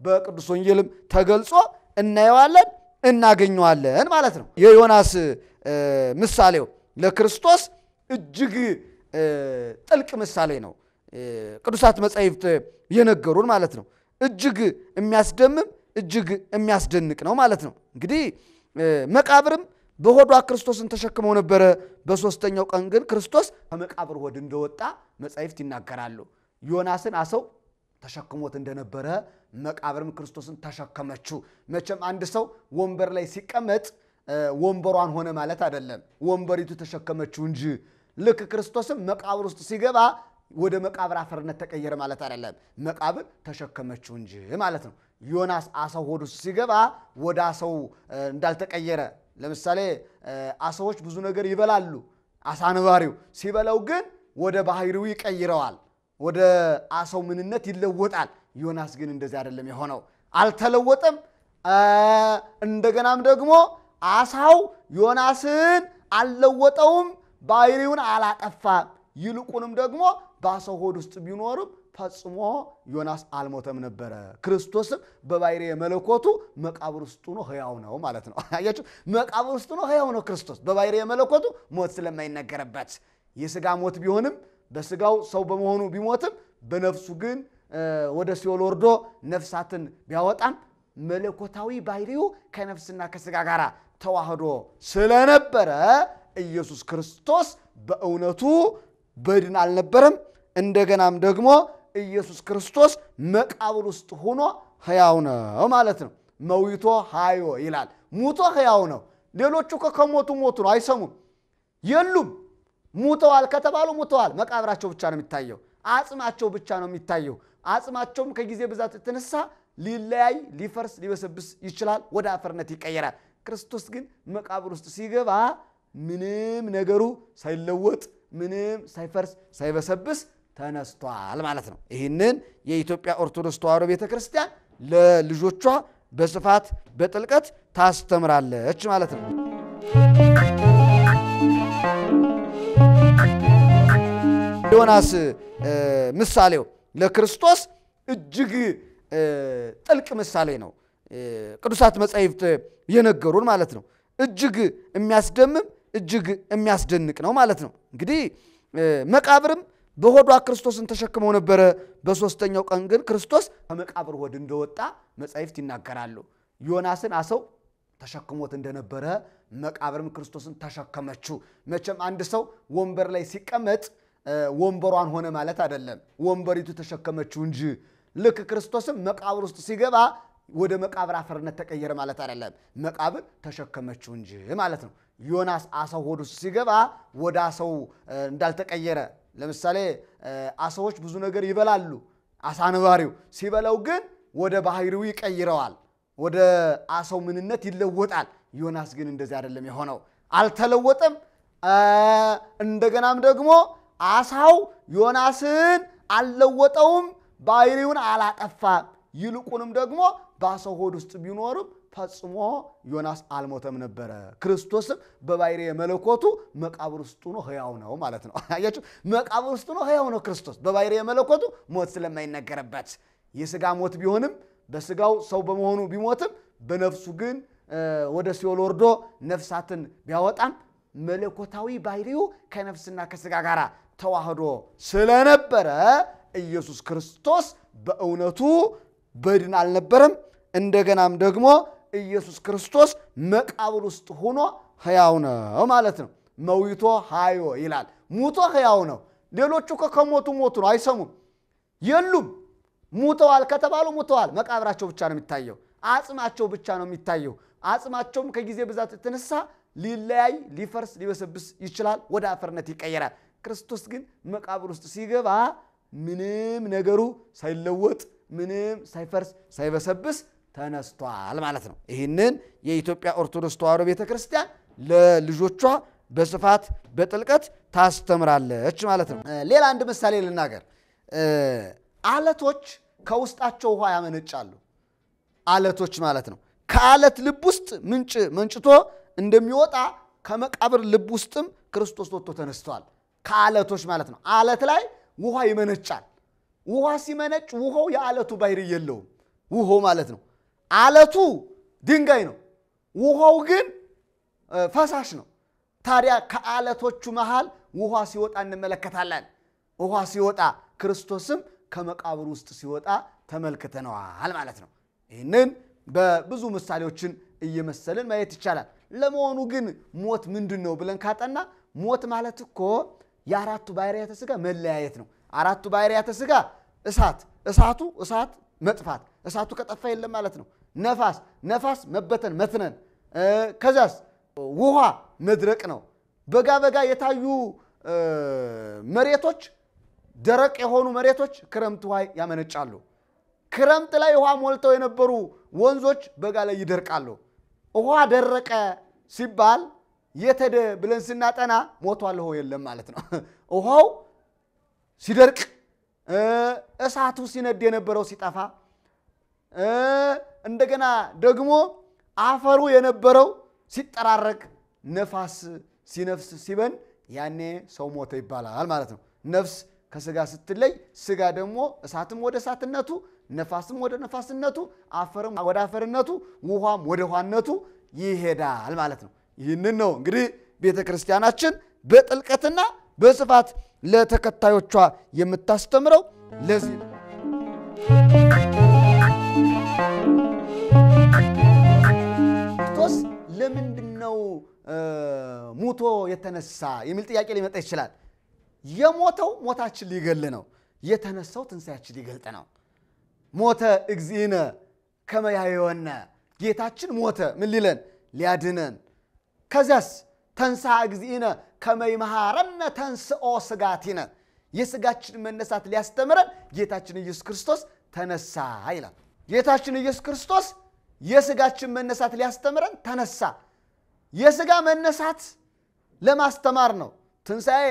በቅዱስ ወንጌልም ተገልጾ እናየዋለን፣ እናገኘዋለን ማለት ነው። የዮናስ ምሳሌው ለክርስቶስ እጅግ ጥልቅ ምሳሌ ነው። ቅዱሳት መጻሕፍት የነገሩን ማለት ነው። እጅግ የሚያስደምም እጅግ የሚያስደንቅ ነው ማለት ነው። እንግዲህ መቃብርም በሆዷ ክርስቶስን ተሸክመው ነበረ። በሦስተኛው ቀን ግን ክርስቶስ ከመቃብር ሆድ እንደወጣ መጻሕፍት ይናገራሉ። ዮናስን አሰው ተሸክሞት እንደነበረ መቃብርም ክርስቶስን ተሸከመችው። መቼም አንድ ሰው ወንበር ላይ ሲቀመጥ ወንበሯን ሆነ ማለት አይደለም፣ ወንበሪቱ ተሸከመችው እንጂ። ልክ ክርስቶስም መቃብር ውስጥ ሲገባ ወደ መቃብር አፈርነት ተቀየረ ማለት አይደለም፣ መቃብር ተሸከመችው እንጂ ማለት ነው። ዮናስ አሳው ሆድ ውስጥ ሲገባ ወደ አሳው እንዳልተቀየረ ለምሳሌ አሳዎች ብዙ ነገር ይበላሉ። አሳ ነባሪው ሲበላው ግን ወደ ባህሪው ይቀይረዋል፣ ወደ አሳው ምንነት ይለወጣል። ዮናስ ግን እንደዚህ አይደለም የሆነው፣ አልተለወጠም። እንደገናም ደግሞ አሳው ዮናስን አልለወጠውም፣ ባህሪውን አላጠፋም። ይልቁንም ደግሞ በአሳው ሆድ ውስጥ ቢኖርም ፈጽሞ ዮናስ አልሞተም ነበረ። ክርስቶስም በባሕርየ መለኮቱ መቃብር ውስጡ ነው ሕያው ነው ማለት ነው። አያችሁ፣ መቃብር ውስጡ ነው ሕያው ነው ክርስቶስ በባሕርየ መለኮቱ ሞት ስለማይነገርበት የሥጋ ሞት ቢሆንም በሥጋው ሰው በመሆኑ ቢሞትም በነፍሱ ግን ወደ ሲኦል ወርዶ ነፍሳትን ቢያወጣም መለኮታዊ ባሕርዩ ከነፍስና ከሥጋ ጋር ተዋህዶ ስለነበረ ኢየሱስ ክርስቶስ በእውነቱ በድን አልነበረም። እንደገናም ደግሞ ኢየሱስ ክርስቶስ መቃብር ውስጥ ሆኖ ሕያው ነው ማለት ነው። መውይቶ ሃዮ ይላል። ሙቶ ሕያው ነው። ሌሎቹ ከሞቱ ሞቱ ነው፣ አይሰሙም፣ የሉም። ሙተዋል ከተባሉ ሙተዋል። መቃብራቸው ብቻ ነው የሚታየው፣ አጽማቸው ብቻ ነው የሚታየው። አጽማቸውም ከጊዜ ብዛት የተነሳ ሊለያይ፣ ሊፈርስ፣ ሊበሰብስ ይችላል፣ ወደ አፈርነት ይቀየራል። ክርስቶስ ግን መቃብር ውስጥ ሲገባ ምንም ነገሩ ሳይለወጥ ምንም ሳይፈርስ ሳይበሰብስ ተነስቷል ማለት ነው። ይህንን የኢትዮጵያ ኦርቶዶክስ ተዋሕዶ ቤተ ክርስቲያን ለልጆቿ በስፋት በጥልቀት ታስተምራለች ማለት ነው። ዮናስ ምሳሌው ለክርስቶስ እጅግ ጥልቅ ምሳሌ ነው። ቅዱሳት መጻሕፍት የነገሩን ማለት ነው። እጅግ የሚያስደምም እጅግ የሚያስደንቅ ነው ማለት ነው። እንግዲህ መቃብርም በሆዷ ክርስቶስን ተሸክመው ነበረ። በሦስተኛው ቀን ግን ክርስቶስ ከመቃብር ሆድ እንደወጣ መጻሕፍት ይናገራሉ። ዮናስን አሰው ተሸክሞት እንደነበረ መቃብርም ክርስቶስን ተሸከመችው። መቼም አንድ ሰው ወንበር ላይ ሲቀመጥ ወንበሯን ሆነ ማለት አይደለም፣ ወንበሪቱ ተሸከመችው እንጂ። ልክ ክርስቶስም መቃብር ውስጥ ሲገባ ወደ መቃብር አፈርነት ተቀየረ ማለት አይደለም፣ መቃብር ተሸከመችው እንጂ ማለት ነው። ዮናስ አሳው ሆድ ውስጥ ሲገባ ወደ አሳው እንዳልተቀየረ ለምሳሌ አሳዎች ብዙ ነገር ይበላሉ። አሳ ነባሪው ሲበላው ግን ወደ ባህሪው ይቀይረዋል፣ ወደ አሳው ምንነት ይለወጣል። ዮናስ ግን እንደዚህ አይደለም የሆነው፣ አልተለወጠም። እንደገናም ደግሞ አሳው ዮናስን አልለወጠውም፣ ባህሪውን አላጠፋም። ይልቁንም ደግሞ በአሳው ሆድ ውስጥ ቢኖርም ፈጽሞ ዮናስ አልሞተም ነበረ። ክርስቶስም በባሕርየ መለኮቱ መቃብር ውስጡ ነው ሕያው ነው ማለት ነው። አያችሁ፣ መቃብር ውስጡ ነው ሕያው ነው ክርስቶስ በባሕርየ መለኮቱ ሞት ስለማይነገርበት የሥጋ ሞት ቢሆንም በሥጋው ሰው በመሆኑ ቢሞትም በነፍሱ ግን ወደ ሲኦል ወርዶ ነፍሳትን ቢያወጣም መለኮታዊ ባሕርዩ ከነፍስና ከሥጋ ጋር ተዋህዶ ስለነበረ ኢየሱስ ክርስቶስ በእውነቱ በድን አልነበረም። እንደገናም ደግሞ ኢየሱስ ክርስቶስ መቃብር ውስጥ ሆኖ ሕያው ነው ማለት ነው። መውይቶ ሀዮ ይላል። ሙቶ ሕያው ነው። ሌሎቹ ከሞቱ ሞቱ ነው፣ አይሰሙም፣ የሉም። ሙተዋል ከተባሉ ሙተዋል። መቃብራቸው ብቻ ነው የሚታየው፣ አጽማቸው ብቻ ነው የሚታየው። አጽማቸውም ከጊዜ ብዛት የተነሳ ሊለያይ፣ ሊፈርስ፣ ሊበሰብስ ይችላል፣ ወደ አፈርነት ይቀየራል። ክርስቶስ ግን መቃብር ውስጥ ሲገባ ምንም ነገሩ ሳይለወጥ ምንም ሳይፈርስ ሳይበሰብስ ተነስቷል ማለት ነው። ይህንን የኢትዮጵያ ኦርቶዶክስ ተዋሕዶ ቤተ ክርስቲያን ለልጆቿ በስፋት በጥልቀት ታስተምራለች ማለት ነው። ሌላ አንድ ምሳሌ ልናገር። አለቶች ከውስጣቸው ውሃ ያመነጫሉ። አለቶች ማለት ነው። ከአለት ልብ ውስጥ ምንጭ መንጭቶ እንደሚወጣ ከመቃብር ልብ ውስጥም ክርስቶስ ወጥቶ ተነስተዋል። ከአለቶች ማለት ነው። አለት ላይ ውሃ ይመነጫል። ውሃ ሲመነጭ ውሃው የአለቱ ባህሪ የለውም። ውሃው ማለት ነው አለቱ ድንጋይ ነው፣ ውሃው ግን ፈሳሽ ነው። ታዲያ ከአለቶቹ መሃል ውሃ ሲወጣ እንመለከታለን። ውሃ ሲወጣ ክርስቶስም ከመቃብር ውስጥ ሲወጣ ተመልክተነዋል ማለት ነው። ይህንን በብዙ ምሳሌዎችን እየመሰልን ማየት ይቻላል። ለመሆኑ ግን ሞት ምንድን ነው ብለን ካጠና ሞት ማለት እኮ የአራቱ ባህርያተ ሥጋ መለያየት ነው። አራቱ ባህርያተ ሥጋ እሳት፣ እሳቱ እሳት መጥፋት፣ እሳቱ ከጠፋ የለም ማለት ነው። ነፋስ ነፋስ መበተን መትነን፣ ከዛስ ውሃ መድረቅ ነው። በጋ በጋ የታዩ መሬቶች ደረቅ የሆኑ መሬቶች ክረምት ውሃ ያመነጫሉ። ክረምት ላይ ውሃ ሞልተው የነበሩ ወንዞች በጋ ላይ ይደርቃሉ። ውሃ ደረቀ ሲባል የተደ ብለን ስናጠና ሞቷል ውሃው የለም ማለት ነው። ውሃው ሲደርቅ እሳቱ ሲነድ የነበረው ሲጠፋ እንደገና ደግሞ አፈሩ የነበረው ሲጠራረቅ ነፋስ ሲነፍስ ሲበን ያኔ ሰው ሞተ ይባላል ማለት ነው። ነፍስ ከስጋ ስትለይ ስጋ ደግሞ እሳትም ወደ እሳትነቱ፣ ነፋስም ወደ ነፋስነቱ፣ አፈርም ወደ አፈርነቱ፣ ውሃም ወደ ውሃነቱ ይሄዳል ማለት ነው። ይህንን ነው እንግዲህ ቤተ ክርስቲያናችን በጥልቀትና በስፋት ለተከታዮቿ የምታስተምረው ለዚህ ነው። ነው ሙቶ የተነሳ የሚል ጥያቄ ሊመጣ ይችላል። የሞተው ሞታችን ሊገል ነው፣ የተነሳው ትንሣያችን ሊገልጥ ነው። ሞተ እግዚእነ ከመያየወነ ጌታችን ሞተ ምን ሊለን ሊያድነን። ከዚያስ ተንሳ እግዚእነ ከመይመሃረነ ተንስኦ ስጋቲነ የስጋችን መነሳት ሊያስተምረን ጌታችን ኢየሱስ ክርስቶስ ተነሳ ይላል። ጌታችን ኢየሱስ ክርስቶስ የስጋችን መነሳት ሊያስተምረን ተነሳ። የስጋ መነሳት ለማስተማር ነው። ትንሣኤ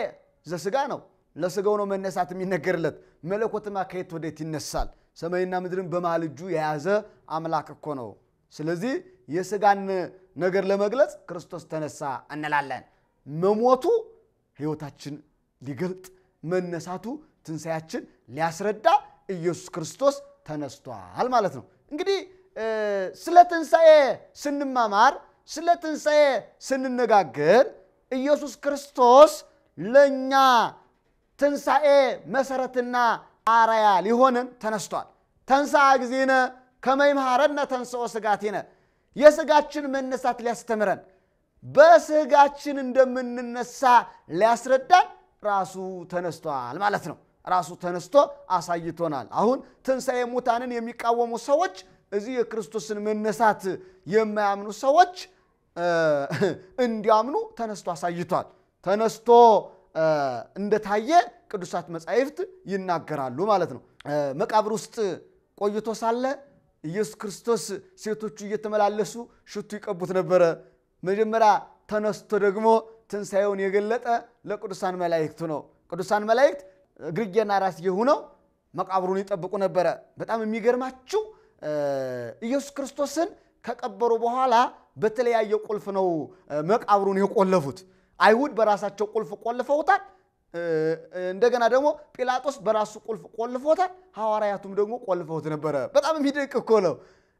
ዘስጋ ነው። ለስጋው ነው መነሳት የሚነገርለት። መለኮትማ ከየት ወዴት ይነሳል? ሰማይና ምድርን በመሃል እጁ የያዘ አምላክ እኮ ነው። ስለዚህ የስጋን ነገር ለመግለጽ ክርስቶስ ተነሳ እንላለን። መሞቱ ሕይወታችን ሊገልጥ መነሳቱ ትንሣያችን ሊያስረዳ ኢየሱስ ክርስቶስ ተነስቷል ማለት ነው። እንግዲህ ስለ ትንሣኤ ስንማማር ስለ ትንሣኤ ስንነጋገር ኢየሱስ ክርስቶስ ለእኛ ትንሣኤ መሠረትና አራያ ሊሆንን ተነስቷል። ተንሣ ጊዜነ ከመ ይምሐረነ ተንሥኦ ሥጋቲነ የሥጋችን መነሳት ሊያስተምረን በሥጋችን እንደምንነሳ ሊያስረዳን ራሱ ተነስቷል ማለት ነው። ራሱ ተነስቶ አሳይቶናል። አሁን ትንሣኤ ሙታንን የሚቃወሙ ሰዎች እዚህ የክርስቶስን መነሳት የማያምኑ ሰዎች እንዲያምኑ ተነስቶ አሳይቷል። ተነስቶ እንደታየ ቅዱሳት መጻሕፍት ይናገራሉ ማለት ነው። መቃብር ውስጥ ቆይቶ ሳለ ኢየሱስ ክርስቶስ ሴቶቹ እየተመላለሱ ሽቱ ይቀቡት ነበረ። መጀመሪያ ተነስቶ ደግሞ ትንሣኤውን የገለጠ ለቅዱሳን መላይክት ነው። ቅዱሳን መላእክት ግርጌና ራስጌ ሆነው መቃብሩን ይጠብቁ ነበረ። በጣም የሚገርማችሁ ኢየሱስ ክርስቶስን ከቀበሩ በኋላ በተለያየ ቁልፍ ነው መቃብሩን የቆለፉት። አይሁድ በራሳቸው ቁልፍ ቆልፈውታል። እንደገና ደግሞ ጲላጦስ በራሱ ቁልፍ ቆልፎታል። ሐዋርያቱም ደግሞ ቆልፈውት ነበረ። በጣም የሚደንቅ እኮ ነው።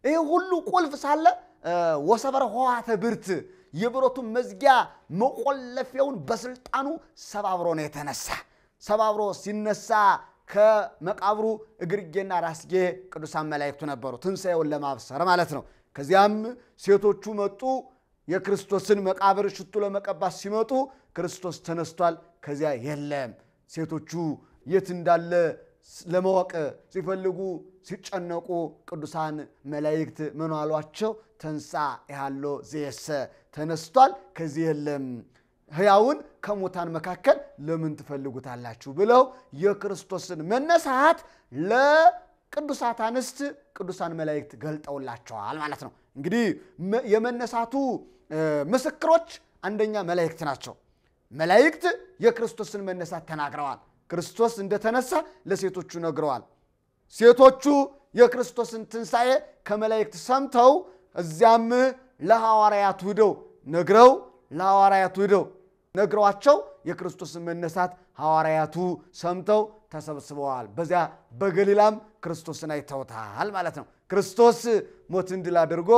ይህ ሁሉ ቁልፍ ሳለ ወሰበረ ኆኃተ ብርት የብረቱን መዝጊያ መቆለፊያውን በስልጣኑ ሰባብሮ ነው የተነሳ። ሰባብሮ ሲነሳ ከመቃብሩ እግርጌና ራስጌ ቅዱሳን መላእክቱ ነበሩ፣ ትንሣኤውን ለማብሰር ማለት ነው። ከዚያም ሴቶቹ መጡ። የክርስቶስን መቃብር ሽቱ ለመቀባት ሲመጡ ክርስቶስ ተነስቷል፣ ከዚያ የለም። ሴቶቹ የት እንዳለ ለማወቅ ሲፈልጉ ሲጨነቁ ቅዱሳን መላእክት ምን አሏቸው? ተንሳ ያሎ ዘየሰ ተነስቷል፣ ከዚህ የለም ህያውን ከሙታን መካከል ለምን ትፈልጉታላችሁ? ብለው የክርስቶስን መነሳት ለ ቅዱሳት አንስት ቅዱሳን መላእክት ገልጠውላቸዋል ማለት ነው። እንግዲህ የመነሳቱ ምስክሮች አንደኛ መላእክት ናቸው። መላእክት የክርስቶስን መነሳት ተናግረዋል። ክርስቶስ እንደተነሳ ለሴቶቹ ነግረዋል። ሴቶቹ የክርስቶስን ትንሣኤ ከመላእክት ሰምተው እዚያም ለሐዋርያት ሂደው ነግረው ለሐዋርያት ሂደው ነግረዋቸው የክርስቶስን መነሳት ሐዋርያቱ ሰምተው ተሰብስበዋል። በዚያ በገሊላም ክርስቶስን አይተውታል ማለት ነው። ክርስቶስ ሞትን ድል አድርጎ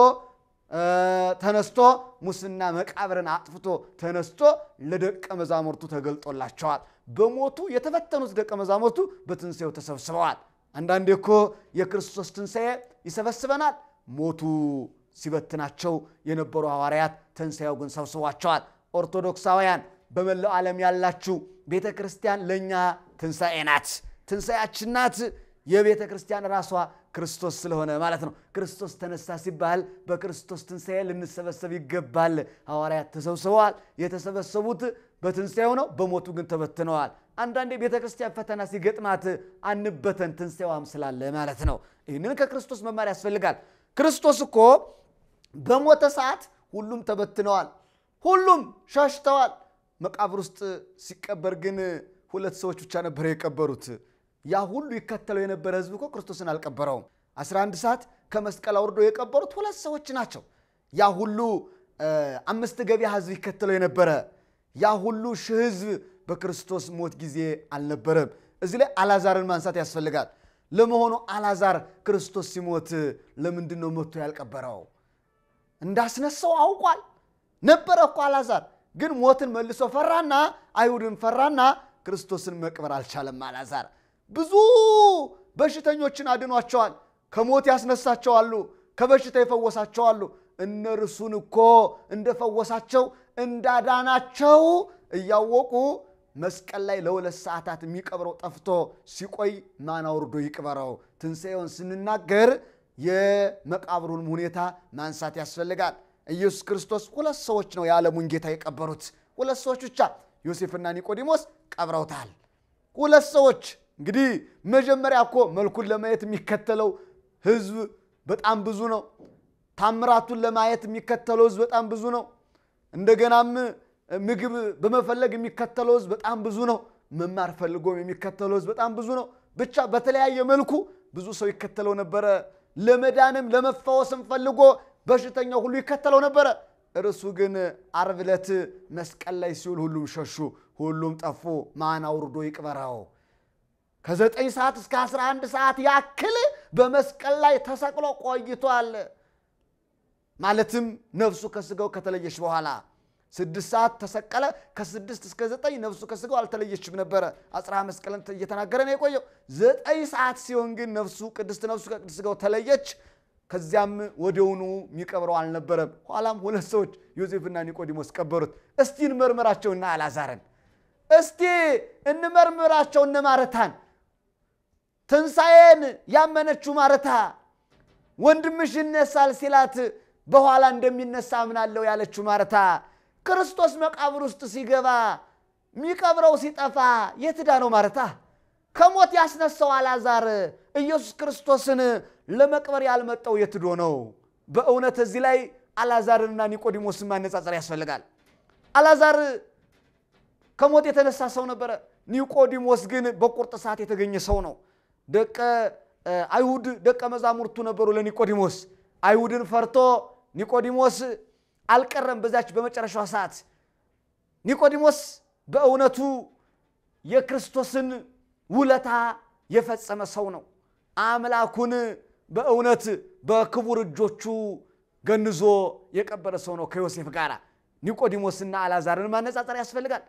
ተነስቶ ሙስና መቃብርን አጥፍቶ ተነስቶ ለደቀ መዛሙርቱ ተገልጦላቸዋል። በሞቱ የተፈተኑት ደቀ መዛሙርቱ በትንሣኤው ተሰብስበዋል። አንዳንዴ እኮ የክርስቶስ ትንሣኤ ይሰበስበናል። ሞቱ ሲበትናቸው የነበሩ ሐዋርያት ትንሣኤው ግን ሰብስቧቸዋል። ኦርቶዶክሳውያን በመላው ዓለም ያላችሁ ቤተ ክርስቲያን ለእኛ ትንሣኤ ናት። ትንሣኤያችን ናት። የቤተ ክርስቲያን ራሷ ክርስቶስ ስለሆነ ማለት ነው። ክርስቶስ ተነሳ ሲባል በክርስቶስ ትንሣኤ ልንሰበሰብ ይገባል። ሐዋርያት ተሰብስበዋል። የተሰበሰቡት በትንሣኤው ነው፣ በሞቱ ግን ተበትነዋል። አንዳንዴ ቤተ ክርስቲያን ፈተና ሲገጥማት አንበተን ትንሣኤዋም ስላለ ማለት ነው። ይህንን ከክርስቶስ መማር ያስፈልጋል። ክርስቶስ እኮ በሞተ ሰዓት ሁሉም ተበትነዋል፣ ሁሉም ሸሽተዋል። መቃብር ውስጥ ሲቀበር ግን ሁለት ሰዎች ብቻ ነበር የቀበሩት። ያ ሁሉ ይከተለው የነበረ ህዝብ እኮ ክርስቶስን አልቀበረውም። 11 ሰዓት ከመስቀል አውርዶ የቀበሩት ሁለት ሰዎች ናቸው። ያ ሁሉ አምስት ገበያ ህዝብ ይከተለው የነበረ ያ ሁሉ ሺህ ህዝብ በክርስቶስ ሞት ጊዜ አልነበረም። እዚህ ላይ አላዛርን ማንሳት ያስፈልጋል። ለመሆኑ አላዛር ክርስቶስ ሲሞት ለምንድን ነው መጥቶ ያልቀበረው? እንዳስነሳው አውቋል። ነበረ እኮ አላዛር ግን ሞትን መልሶ ፈራና አይሁድን ፈራና ክርስቶስን መቅበር አልቻለም። አላዛር ብዙ በሽተኞችን አድኗቸዋል። ከሞት ያስነሳቸዋሉ፣ ከበሽታ ይፈወሳቸዋሉ። እነርሱን እኮ እንደፈወሳቸው እንዳዳናቸው እያወቁ መስቀል ላይ ለሁለት ሰዓታት የሚቀብረው ጠፍቶ ሲቆይ ማን አውርዶ ይቅበረው? ትንሣኤውን ስንናገር የመቃብሩን ሁኔታ ማንሳት ያስፈልጋል። ኢየሱስ ክርስቶስ ሁለት ሰዎች ነው የዓለሙን ጌታ የቀበሩት። ሁለት ሰዎች ብቻ ዮሴፍና ኒቆዲሞስ ቀብረውታል። ሁለት ሰዎች እንግዲህ መጀመሪያ እኮ መልኩን ለማየት የሚከተለው ህዝብ በጣም ብዙ ነው። ታምራቱን ለማየት የሚከተለው ህዝብ በጣም ብዙ ነው። እንደገናም ምግብ በመፈለግ የሚከተለው ህዝብ በጣም ብዙ ነው። መማር ፈልጎም የሚከተለው ህዝብ በጣም ብዙ ነው። ብቻ በተለያየ መልኩ ብዙ ሰው ይከተለው ነበረ። ለመዳንም ለመፈወስም ፈልጎ በሽተኛው ሁሉ ይከተለው ነበረ። እርሱ ግን ዓርብ ዕለት መስቀል ላይ ሲውል ሁሉም ሸሹ፣ ሁሉም ጠፉ። ማን አውርዶ ይቅበረው? ከዘጠኝ ሰዓት እስከ 11 ሰዓት ያክል በመስቀል ላይ ተሰቅሎ ቆይቷል። ማለትም ነፍሱ ከስጋው ከተለየች በኋላ ስድስት ሰዓት ተሰቀለ። ከስድስት እስከ ዘጠኝ ነፍሱ ከስጋው አልተለየችም ነበረ። አጽራ መስቀልን እየተናገረ ነው የቆየው። ዘጠኝ ሰዓት ሲሆን ግን ነፍሱ ቅድስት ነፍሱ ከቅድስት ስጋው ተለየች። ከዚያም ወደውኑ የሚቀብረው አልነበረም። ኋላም ሁለት ሰዎች ዮሴፍና ኒቆዲሞስ ቀበሩት። እስቲ እንመርምራቸውና አላዛርን እስቲ እንመርምራቸው እነ ማረታን ትንሣኤን ያመነችው ማረታ ወንድምሽ ይነሳል ሲላት በኋላ እንደሚነሳ ምናለው ያለችው ማረታ ክርስቶስ መቃብር ውስጥ ሲገባ የሚቀብረው ሲጠፋ የትዳ ነው ማረታ? ከሞት ያስነሳው አላዛር ኢየሱስ ክርስቶስን ለመቅበር ያልመጣው የትዶ ነው? በእውነት እዚህ ላይ አላዛርንና ኒቆዲሞስን ማነጻጸር ያስፈልጋል። አላዛር ከሞት የተነሳ ሰው ነበረ። ኒቆዲሞስ ግን በቁርጥ ሰዓት የተገኘ ሰው ነው። ደቀ አይሁድ ደቀ መዛሙርቱ ነበሩ ለኒቆዲሞስ። አይሁድን ፈርቶ ኒቆዲሞስ አልቀረም በዛች በመጨረሻ ሰዓት። ኒቆዲሞስ በእውነቱ የክርስቶስን ውለታ የፈጸመ ሰው ነው። አምላኩን በእውነት በክቡር እጆቹ ገንዞ የቀበረ ሰው ነው ከዮሴፍ ጋር። ኒቆዲሞስና አላዛርን ማነጻጸር ያስፈልጋል።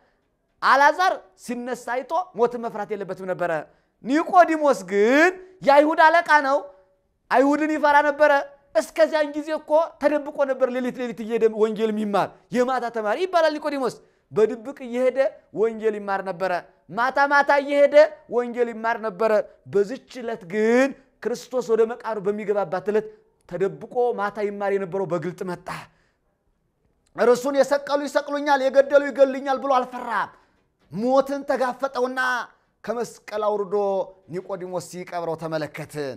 አላዛር ሲነሳ አይቶ ሞትን መፍራት የለበትም ነበረ። ኒቆዲሞስ ግን የአይሁድ አለቃ ነው። አይሁድን ይፈራ ነበረ። እስከዚያን ጊዜ እኮ ተደብቆ ነበር። ሌሊት ሌሊት እየሄደ ወንጌል የሚማር የማታ ተማሪ ይባላል ኒቆዲሞስ። በድብቅ እየሄደ ወንጌል ይማር ነበረ። ማታ ማታ እየሄደ ወንጌል ይማር ነበረ። በዚች ዕለት ግን ክርስቶስ ወደ መቃብር በሚገባባት ዕለት ተደብቆ ማታ ይማር የነበረው በግልጥ መጣ። እርሱን የሰቀሉ ይሰቅሉኛል፣ የገደሉ ይገሉኛል ብሎ አልፈራም። ሞትን ተጋፈጠውና ከመስቀል አውርዶ ኒቆዲሞስ ሲቀብረው ተመለከትን።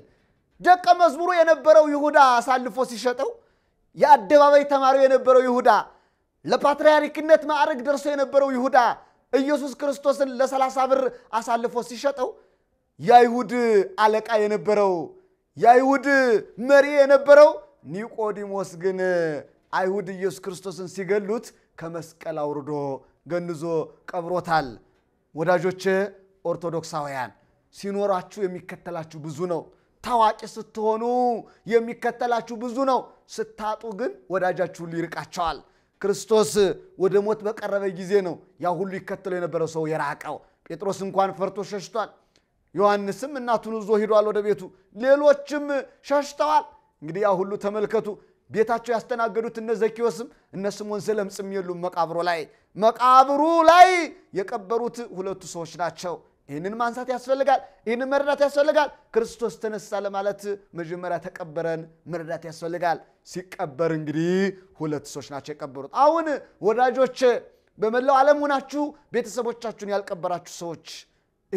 ደቀ መዝሙሩ የነበረው ይሁዳ አሳልፎ ሲሸጠው፣ የአደባባይ ተማሪው የነበረው ይሁዳ፣ ለፓትርያርክነት ማዕረግ ደርሶ የነበረው ይሁዳ ኢየሱስ ክርስቶስን ለሰላሳ ብር አሳልፎ ሲሸጠው የአይሁድ አለቃ የነበረው የአይሁድ መሪ የነበረው ኒቆዲሞስ ግን አይሁድ ኢየሱስ ክርስቶስን ሲገሉት ከመስቀል አውርዶ ገንዞ ቀብሮታል። ወዳጆች ኦርቶዶክሳውያን ሲኖራችሁ የሚከተላችሁ ብዙ ነው። ታዋቂ ስትሆኑ የሚከተላችሁ ብዙ ነው። ስታጡ ግን ወዳጃችሁ ይርቃቸዋል። ክርስቶስ ወደ ሞት በቀረበ ጊዜ ነው ያ ሁሉ ይከተለው የነበረው ሰው የራቀው። ጴጥሮስ እንኳን ፈርቶ ሸሽቷል። ዮሐንስም እናቱን ዞ ሂዷል ወደ ቤቱ። ሌሎችም ሸሽተዋል። እንግዲህ ያ ሁሉ ተመልከቱ። ቤታቸው ያስተናገዱት እነ ዘኪዎስም እነ ስሞን ዘለምጽም የሉም መቃብሩ ላይ መቃብሩ ላይ የቀበሩት ሁለቱ ሰዎች ናቸው። ይህንን ማንሳት ያስፈልጋል። ይህንን መረዳት ያስፈልጋል። ክርስቶስ ተነሳ ለማለት መጀመሪያ ተቀበረን መረዳት ያስፈልጋል። ሲቀበር እንግዲህ ሁለት ሰዎች ናቸው የቀበሩት። አሁን ወዳጆች፣ በመላው ዓለም ሆናችሁ ቤተሰቦቻችሁን ያልቀበራችሁ ሰዎች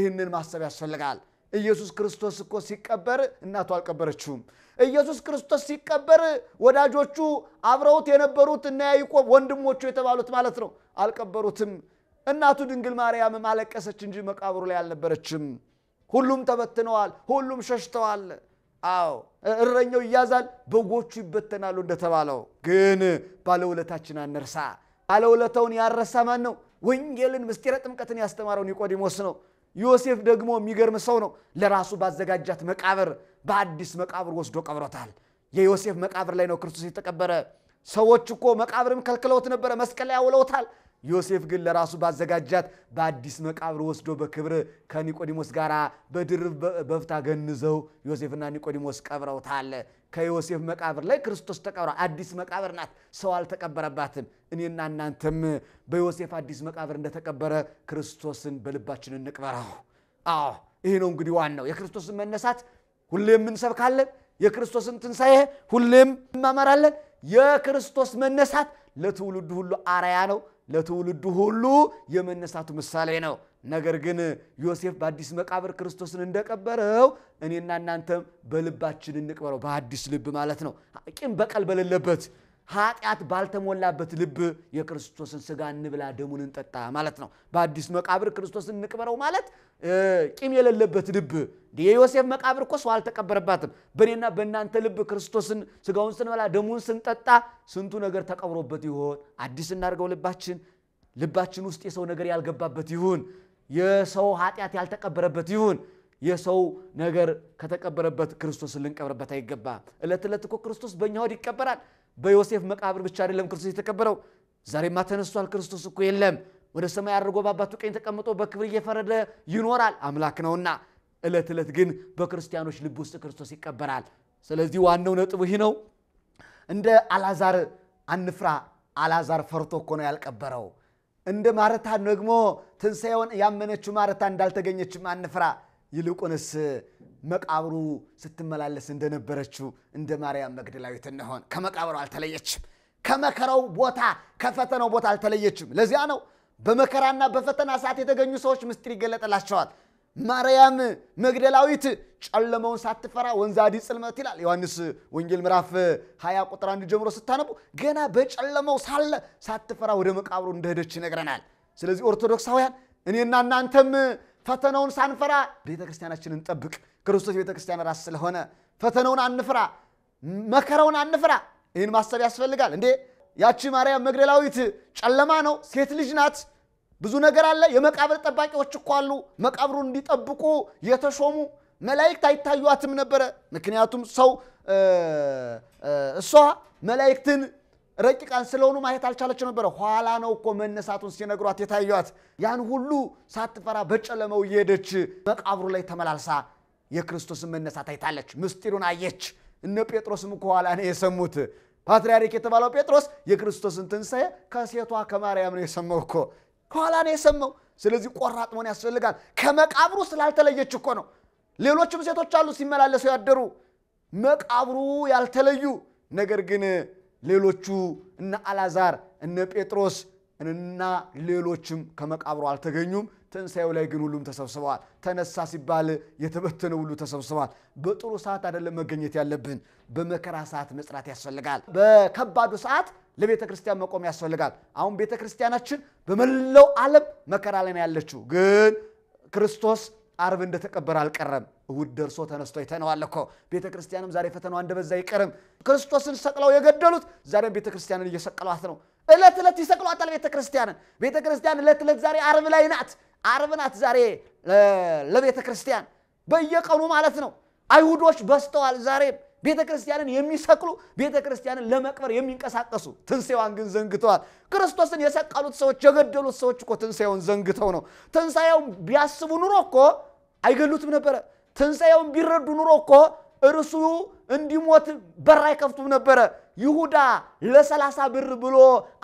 ይህንን ማሰብ ያስፈልጋል። ኢየሱስ ክርስቶስ እኮ ሲቀበር እናቱ አልቀበረችውም። ኢየሱስ ክርስቶስ ሲቀበር ወዳጆቹ አብረውት የነበሩት እነ ያዕቆብ ወንድሞቹ የተባሉት ማለት ነው አልቀበሩትም። እናቱ ድንግል ማርያም ማለቀሰች እንጂ መቃብሩ ላይ አልነበረችም። ሁሉም ተበትነዋል፣ ሁሉም ሸሽተዋል። አዎ እረኛው ይያዛል፣ በጎቹ ይበተናሉ እንደተባለው። ግን ባለውለታችን አንርሳ። ባለውለታውን ያረሳ ማን ነው? ወንጌልን ምስጢረ ጥምቀትን ያስተማረው ኒቆዲሞስ ነው። ዮሴፍ ደግሞ የሚገርም ሰው ነው። ለራሱ ባዘጋጃት መቃብር በአዲስ መቃብር ወስዶ ቀብሮታል። የዮሴፍ መቃብር ላይ ነው ክርስቶስ የተቀበረ። ሰዎች እኮ መቃብርም ከልክለውት ነበረ፣ መስቀል ላይ አውለውታል። ዮሴፍ ግን ለራሱ ባዘጋጃት በአዲስ መቃብር ወስዶ በክብር ከኒቆዲሞስ ጋር በድርብ በፍታ ገንዘው ዮሴፍና ኒቆዲሞስ ቀብረውታል። ከዮሴፍ መቃብር ላይ ክርስቶስ ተቀብረ። አዲስ መቃብር ናት፣ ሰው አልተቀበረባትም። እኔና እናንተም በዮሴፍ አዲስ መቃብር እንደተቀበረ ክርስቶስን በልባችን እንቅበረው። አዎ ይህ ነው እንግዲህ ዋናው የክርስቶስን መነሳት ሁሌም እንሰብካለን። የክርስቶስን ትንሣኤ ሁሌም እንማመራለን። የክርስቶስ መነሳት ለትውልዱ ሁሉ አርአያ ነው። ለትውልዱ ሁሉ የመነሳቱ ምሳሌ ነው። ነገር ግን ዮሴፍ በአዲስ መቃብር ክርስቶስን እንደቀበረው እኔና እናንተም በልባችን እንቅበረው፣ በአዲስ ልብ ማለት ነው። ቂም በቀል በሌለበት ኃጢአት ባልተሞላበት ልብ የክርስቶስን ስጋ እንብላ፣ ደሙን እንጠጣ ማለት ነው። በአዲስ መቃብር ክርስቶስን እንቅበረው ማለት ቂም የሌለበት ልብ የዮሴፍ መቃብር እኮ ሰው አልተቀበረባትም። በእኔና በእናንተ ልብ ክርስቶስን ስጋውን ስንበላ ደሙን ስንጠጣ ስንቱ ነገር ተቀብሮበት ይሆን? አዲስ እናድርገው። ልባችን ልባችን ውስጥ የሰው ነገር ያልገባበት ይሁን። የሰው ኃጢአት ያልተቀበረበት ይሁን። የሰው ነገር ከተቀበረበት ክርስቶስን ልንቀብርበት አይገባ። ዕለት ዕለት እኮ ክርስቶስ በእኛ ሆድ ይቀበራል። በዮሴፍ መቃብር ብቻ አይደለም ክርስቶስ የተቀበረው። ዛሬማ ተነስቷል። ክርስቶስ እኮ የለም ወደ ሰማይ አድርጎ በአባቱ ቀኝ ተቀምጦ በክብር እየፈረደ ይኖራል አምላክ ነውና። ዕለት ዕለት ግን በክርስቲያኖች ልብ ውስጥ ክርስቶስ ይቀበራል። ስለዚህ ዋናው ነጥብ ይህ ነው። እንደ አላዛር አንፍራ። አላዛር ፈርቶ እኮ ነው ያልቀበረው። እንደ ማረታ ደግሞ ትንሣኤውን ያመነችው ማረታ እንዳልተገኘችም አንፍራ። ይልቁንስ መቃብሩ ስትመላለስ እንደነበረችው እንደ ማርያም መግደላዊት እንሆን። ከመቃብሩ አልተለየችም። ከመከራው ቦታ ከፈተናው ቦታ አልተለየችም። ለዚያ ነው በመከራና በፈተና ሰዓት የተገኙ ሰዎች ምስጢር ይገለጠላቸዋል። ማርያም መግደላዊት ጨለመውን ሳትፈራ ወንዛዲ ጽልመት ይላል ዮሐንስ ወንጌል ምዕራፍ 20 ቁጥር አንድ ጀምሮ ስታነቡ ገና በጨለመው ሳለ ሳትፈራ ወደ መቃብሩ እንደሄደች ይነግረናል። ስለዚህ ኦርቶዶክሳውያን እኔና እናንተም ፈተናውን ሳንፈራ ቤተ ክርስቲያናችን እንጠብቅ። ክርስቶስ ቤተ ክርስቲያን ራስ ስለሆነ ፈተናውን አንፍራ፣ መከራውን አንፍራ። ይህን ማሰብ ያስፈልጋል እንዴ ያቺ ማርያም መግደላዊት ጨለማ ነው፣ ሴት ልጅ ናት፣ ብዙ ነገር አለ። የመቃብር ጠባቂዎች እኮ አሉ፣ መቃብሩን እንዲጠብቁ የተሾሙ መላእክት አይታዩአትም ነበረ። ምክንያቱም ሰው እሷ መላእክትን ረቂቃን ስለሆኑ ማየት አልቻለች ነበረ። ኋላ ነው እኮ መነሳቱን ሲነግሯት የታዩት። ያን ሁሉ ሳትፈራ በጨለመው እየሄደች መቃብሩ ላይ ተመላልሳ የክርስቶስን መነሳት አይታለች፣ ምስጢሩን አየች። እነ ጴጥሮስም ከኋላ ነው የሰሙት። ፓትርያርክ የተባለው ጴጥሮስ የክርስቶስን ትንሣኤ ከሴቷ ከማርያም ነው የሰማው እኮ ከኋላ ነው የሰማው። ስለዚህ ቆራጥ መሆን ያስፈልጋል። ከመቃብሩ ስላልተለየች እኮ ነው። ሌሎችም ሴቶች አሉ ሲመላለሱ ያደሩ መቃብሩ ያልተለዩ ነገር ግን ሌሎቹ እነ አላዛር እነ ጴጥሮስ እና ሌሎችም ከመቃብሩ አልተገኙም። ትንሣኤው ላይ ግን ሁሉም ተሰብስበዋል። ተነሳ ሲባል የተበተነ ሁሉ ተሰብስበዋል። በጥሩ ሰዓት አይደለም መገኘት ያለብን፣ በመከራ ሰዓት መጽናት ያስፈልጋል። በከባዱ ሰዓት ለቤተ ክርስቲያን መቆም ያስፈልጋል። አሁን ቤተ ክርስቲያናችን በመላው ዓለም መከራ ላይ ነው ያለችው። ግን ክርስቶስ አርብ እንደተቀበረ አልቀረም። እሑድ ደርሶ ተነስቶ አይተነዋል እኮ። ቤተ ክርስቲያንም ዛሬ ፈተናዋ እንደበዛ አይቀርም። ክርስቶስን ሰቅለው የገደሉት ዛሬም ቤተ ክርስቲያንን እየሰቀሏት ነው። እለት እለት ይሰቅሏታል ቤተ ክርስቲያንን። ቤተ ክርስቲያን እለት እለት ዛሬ አርብ ላይ ናት፣ አርብ ናት ዛሬ ለቤተ ክርስቲያን በየቀኑ ማለት ነው። አይሁዶች በስተዋል ዛሬም ቤተ ክርስቲያንን የሚሰቅሉ ቤተ ክርስቲያንን ለመቅበር የሚንቀሳቀሱ ትንሣኤዋን ግን ዘንግተዋል። ክርስቶስን የሰቀሉት ሰዎች የገደሉት ሰዎች እኮ ትንሣኤውን ዘንግተው ነው። ትንሣኤውን ቢያስቡ ኑሮ እኮ አይገሉትም ነበረ። ትንሣኤውን ቢረዱ ኑሮ እኮ እርሱ እንዲሞት በር አይከፍቱም ነበረ። ይሁዳ ለሰላሳ ብር ብሎ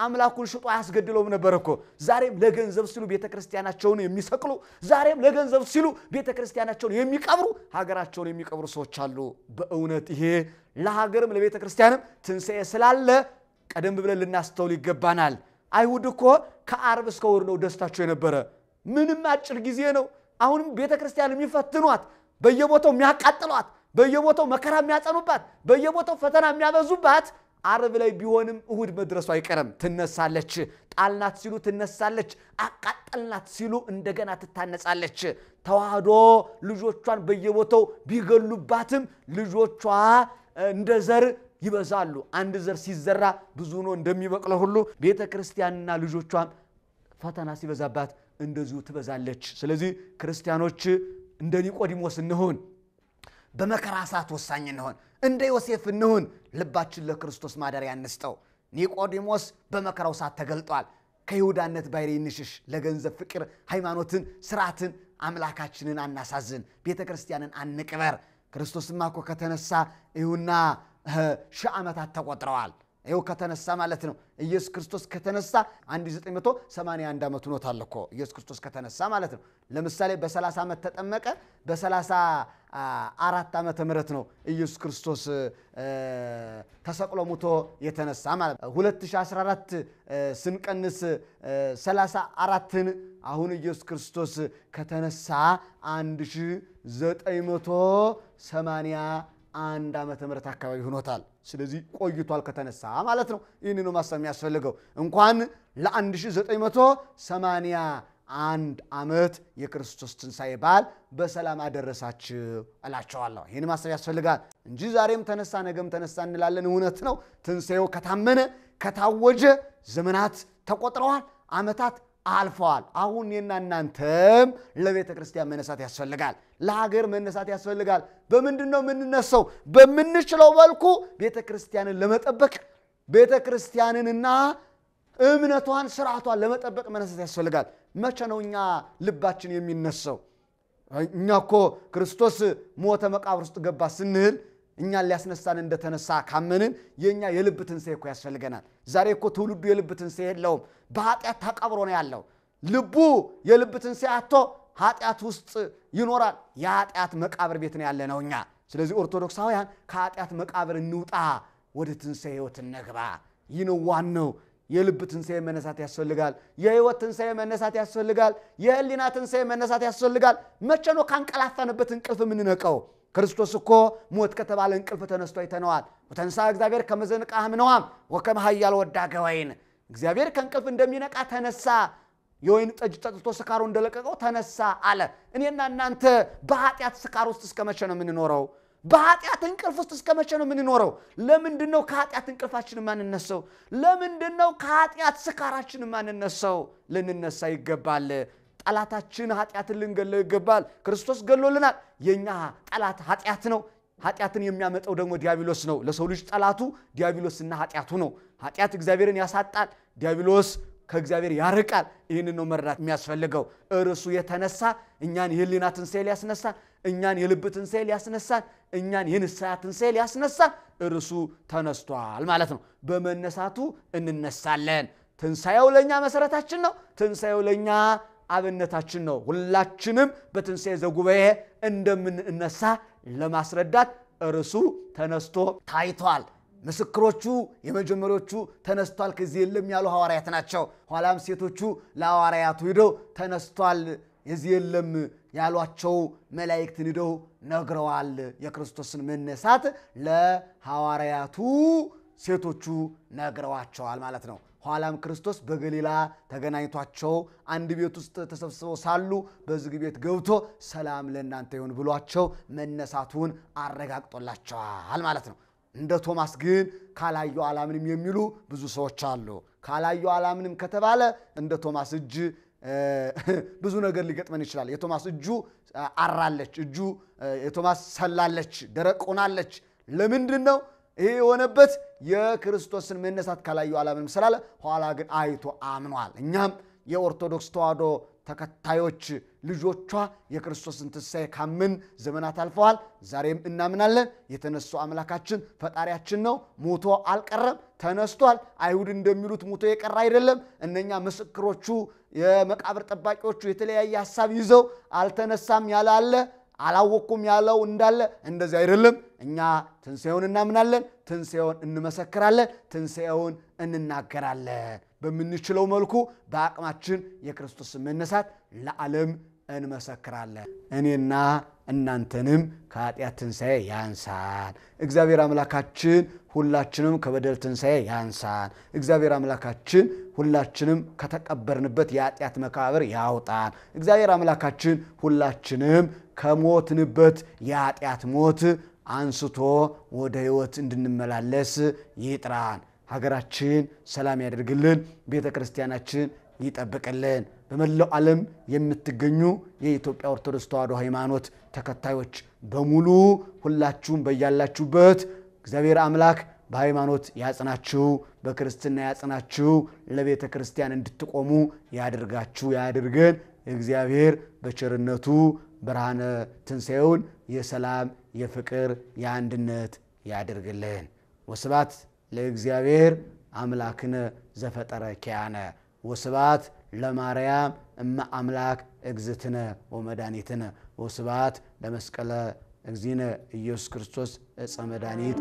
አምላኩን ሽጦ አያስገድለውም ነበር እኮ። ዛሬም ለገንዘብ ሲሉ ቤተ ክርስቲያናቸውን የሚሰቅሉ፣ ዛሬም ለገንዘብ ሲሉ ቤተ ክርስቲያናቸውን የሚቀብሩ፣ ሀገራቸውን የሚቀብሩ ሰዎች አሉ። በእውነት ይሄ ለሀገርም ለቤተ ክርስቲያንም ትንሣኤ ስላለ ቀደም ብለን ልናስተውል ይገባናል። አይሁድ እኮ ከአርብ እስከ እሑድ ነው ደስታቸው የነበረ። ምንም አጭር ጊዜ ነው። አሁንም ቤተ ክርስቲያን የሚፈትኗት፣ በየቦታው የሚያቃጥሏት በየቦታው መከራ የሚያጸኑባት፣ በየቦታው ፈተና የሚያበዙባት አርብ ላይ ቢሆንም እሁድ መድረሱ አይቀርም። ትነሳለች። ጣልናት ሲሉ ትነሳለች። አቃጠልናት ሲሉ እንደገና ትታነጻለች። ተዋህዶ ልጆቿን በየቦታው ቢገሉባትም ልጆቿ እንደ ዘር ይበዛሉ። አንድ ዘር ሲዘራ ብዙ ነው እንደሚበቅለው ሁሉ ቤተ ክርስቲያንና ልጆቿም ፈተና ሲበዛባት እንደዚሁ ትበዛለች። ስለዚህ ክርስቲያኖች እንደ ኒቆዲሞስ እንሆን። በመከራ ሰዓት ወሳኝ እንሆን፣ እንደ ዮሴፍ እንሁን። ልባችን ለክርስቶስ ማደሪያ እንስጠው። ኒቆዲሞስ በመከራው ሰዓት ተገልጧል። ከይሁዳነት ባይሬ እንሽሽ። ለገንዘብ ፍቅር ሃይማኖትን፣ ስርዓትን አምላካችንን አናሳዝን። ቤተ ክርስቲያንን አንቅበር። ክርስቶስማ እኮ ከተነሳ ይሁና ሺህ ዓመታት ተቆጥረዋል። ይው ከተነሳ ማለት ነው። ኢየሱስ ክርስቶስ ከተነሳ 1981 ዓመት ሆኖታል እኮ ኢየሱስ ክርስቶስ ከተነሳ ማለት ነው። ለምሳሌ በ30 ዓመት ተጠመቀ በ30 አራት ዓመተ ምህረት ነው ኢየሱስ ክርስቶስ ተሰቅሎ ሙቶ የተነሳ ማለት ነው። 2014 ስንቀንስ 34ን አሁን ኢየሱስ ክርስቶስ ከተነሳ 1981 ዓመተ ምህረት አካባቢ ሆኖታል። ስለዚህ ቆይቷል ከተነሳ ማለት ነው። ይህን ነው ማሰብ የሚያስፈልገው እንኳን ለ1980 አንድ ዓመት የክርስቶስ ትንሣኤ በዓል በሰላም አደረሳችሁ እላቸዋለሁ። ይህን ማሰብ ያስፈልጋል እንጂ ዛሬም ተነሳ ነገም ተነሳ እንላለን። እውነት ነው። ትንሣኤው ከታመነ ከታወጀ ዘመናት ተቆጥረዋል፣ ዓመታት አልፈዋል። አሁን እኔና እናንተም ለቤተ ክርስቲያን መነሳት ያስፈልጋል፣ ለሀገር መነሳት ያስፈልጋል። በምንድን ነው የምንነሳው? በምንችለው መልኩ ቤተ ክርስቲያንን ለመጠበቅ ቤተ ክርስቲያንንና እምነቷን ስርዓቷን ለመጠበቅ መነሳት ያስፈልጋል። መቼ ነው እኛ ልባችን የሚነሳው? እኛ እኮ ክርስቶስ ሞተ መቃብር ውስጥ ገባ ስንል እኛን ሊያስነሳን እንደተነሳ ካመንን የእኛ የልብ ትንሣኤ እኮ ያስፈልገናል። ዛሬ እኮ ትውልዱ የልብ ትንሣኤ የለውም። በኃጢአት ተቀብሮ ነው ያለው። ልቡ የልብ ትንሣኤ አቶ ኃጢአት ውስጥ ይኖራል። የኃጢአት መቃብር ቤት ነው ያለ ነው እኛ። ስለዚህ ኦርቶዶክሳውያን ከኃጢአት መቃብር እንውጣ፣ ወደ ትንሣኤ ሕይወት እንግባ። ይህ ነው ዋናው የልብ ትንሣኤ መነሳት ያስፈልጋል። የህይወት ትንሣኤ መነሳት ያስፈልጋል። የህሊና ትንሣኤ መነሳት ያስፈልጋል። መቼ ነው ካንቀላፈንበት እንቅልፍ የምንነቀው? ክርስቶስ እኮ ሞት ከተባለ እንቅልፍ ተነስቶ አይተነዋል። ተንሳ እግዚአብሔር ከመዘንቃ ህምነዋም ወከም ሀያል ወዳገ ወይን እግዚአብሔር ከእንቅልፍ እንደሚነቃ ተነሳ። የወይን ጠጅ ጠጥቶ ስካሩ እንደለቀቀው ተነሳ አለ። እኔና እናንተ በኃጢአት ስካር ውስጥ እስከ መቼ ነው የምንኖረው? በኃጢአት እንቅልፍ ውስጥ እስከ መቼ ነው የምንኖረው? ለምንድን ነው ከኃጢአት እንቅልፋችን ማንነሳው? ለምንድን ነው ከኃጢአት ስካራችን ማንነሳው? ልንነሳ ይገባል። ጠላታችን ኃጢአትን ልንገለው ይገባል። ክርስቶስ ገሎልናል። የእኛ ጠላት ኃጢአት ነው። ኃጢአትን የሚያመጣው ደግሞ ዲያብሎስ ነው። ለሰው ልጅ ጠላቱ ዲያብሎስና ኃጢአቱ ነው። ኃጢአት እግዚአብሔርን ያሳጣል። ዲያብሎስ ከእግዚአብሔር ያርቃል። ይህን ነው መረዳት የሚያስፈልገው። እርሱ የተነሳ እኛን የህሊና ትንሣኤ ሊያስነሳን፣ እኛን የልብ ትንሣኤ ሊያስነሳን፣ እኛን የንስሐ ትንሣኤ ሊያስነሳን እርሱ ተነስቷል ማለት ነው። በመነሳቱ እንነሳለን። ትንሣኤው ለእኛ መሰረታችን ነው። ትንሣኤው ለእኛ አብነታችን ነው። ሁላችንም በትንሣኤ ዘጉባኤ እንደምንነሳ ለማስረዳት እርሱ ተነስቶ ታይቷል። ምስክሮቹ የመጀመሪያዎቹ ተነስቷል ከዚህ የለም ያሉ ሐዋርያት ናቸው። ኋላም ሴቶቹ ለሐዋርያቱ ሂደው ተነስቷል የዚህ የለም ያሏቸው መላእክትን ሂደው ነግረዋል። የክርስቶስን መነሳት ለሐዋርያቱ ሴቶቹ ነግረዋቸዋል ማለት ነው። ኋላም ክርስቶስ በገሊላ ተገናኝቷቸው አንድ ቤት ውስጥ ተሰብስበው ሳሉ በዝግ ቤት ገብቶ ሰላም ለእናንተ ይሁን ብሏቸው መነሳቱን አረጋግጦላቸዋል ማለት ነው። እንደ ቶማስ ግን ካላዩ አላምንም የሚሉ ብዙ ሰዎች አሉ። ካላዩ አላምንም ከተባለ እንደ ቶማስ እጅ ብዙ ነገር ሊገጥመን ይችላል። የቶማስ እጁ አራለች፣ እጁ የቶማስ ሰላለች፣ ደረቅ ሆናለች። ለምንድን ነው ይሄ የሆነበት? የክርስቶስን መነሳት ካላዩ አላምንም ስላለ፣ ኋላ ግን አይቶ አምኗል። እኛም የኦርቶዶክስ ተዋህዶ ተከታዮች ልጆቿ የክርስቶስን ትሳኤ ካምን ዘመናት አልፈዋል። ዛሬም እናምናለን። የተነሱ አምላካችን ፈጣሪያችን ነው። ሞቶ አልቀረም፣ ተነስቷል። አይሁድ እንደሚሉት ሞቶ የቀረ አይደለም። እነኛ ምስክሮቹ፣ የመቃብር ጠባቂዎቹ የተለያየ ሀሳብ ይዘው አልተነሳም ያለ አለ አላወቅኩም ያለው እንዳለ እንደዚህ አይደለም። እኛ ትንሣኤውን እናምናለን፣ ትንሣኤውን እንመሰክራለን፣ ትንሣኤውን እንናገራለን። በምንችለው መልኩ በአቅማችን የክርስቶስ መነሳት ለዓለም እንመሰክራለን። እኔና እናንተንም ከኃጢአት ትንሣኤ ያንሳን እግዚአብሔር አምላካችን። ሁላችንም ከበደል ትንሣኤ ያንሳን እግዚአብሔር አምላካችን። ሁላችንም ከተቀበርንበት የኃጢአት መቃብር ያውጣን እግዚአብሔር አምላካችን። ሁላችንም ከሞትንበት የኃጢአት ሞት አንስቶ ወደ ሕይወት እንድንመላለስ ይጥራን። ሀገራችን ሰላም ያደርግልን፣ ቤተ ክርስቲያናችን ይጠብቅልን። በመላው ዓለም የምትገኙ የኢትዮጵያ ኦርቶዶክስ ተዋሕዶ ሃይማኖት ተከታዮች በሙሉ ሁላችሁም በያላችሁበት እግዚአብሔር አምላክ በሃይማኖት ያጽናችሁ፣ በክርስትና ያጽናችሁ፣ ለቤተ ክርስቲያን እንድትቆሙ ያድርጋችሁ ያድርገን። እግዚአብሔር በቸርነቱ ብርሃነ ትንሣኤውን የሰላም የፍቅር የአንድነት ያድርግልን። ወስባት ለእግዚአብሔር አምላክነ ዘፈጠረ ኪያነ ወስባት ለማርያም እመ አምላክ እግዝትነ ወመድኃኒትነ ወስባት ለመስቀለ እግዚነ ኢየሱስ ክርስቶስ እፀ መድኃኒት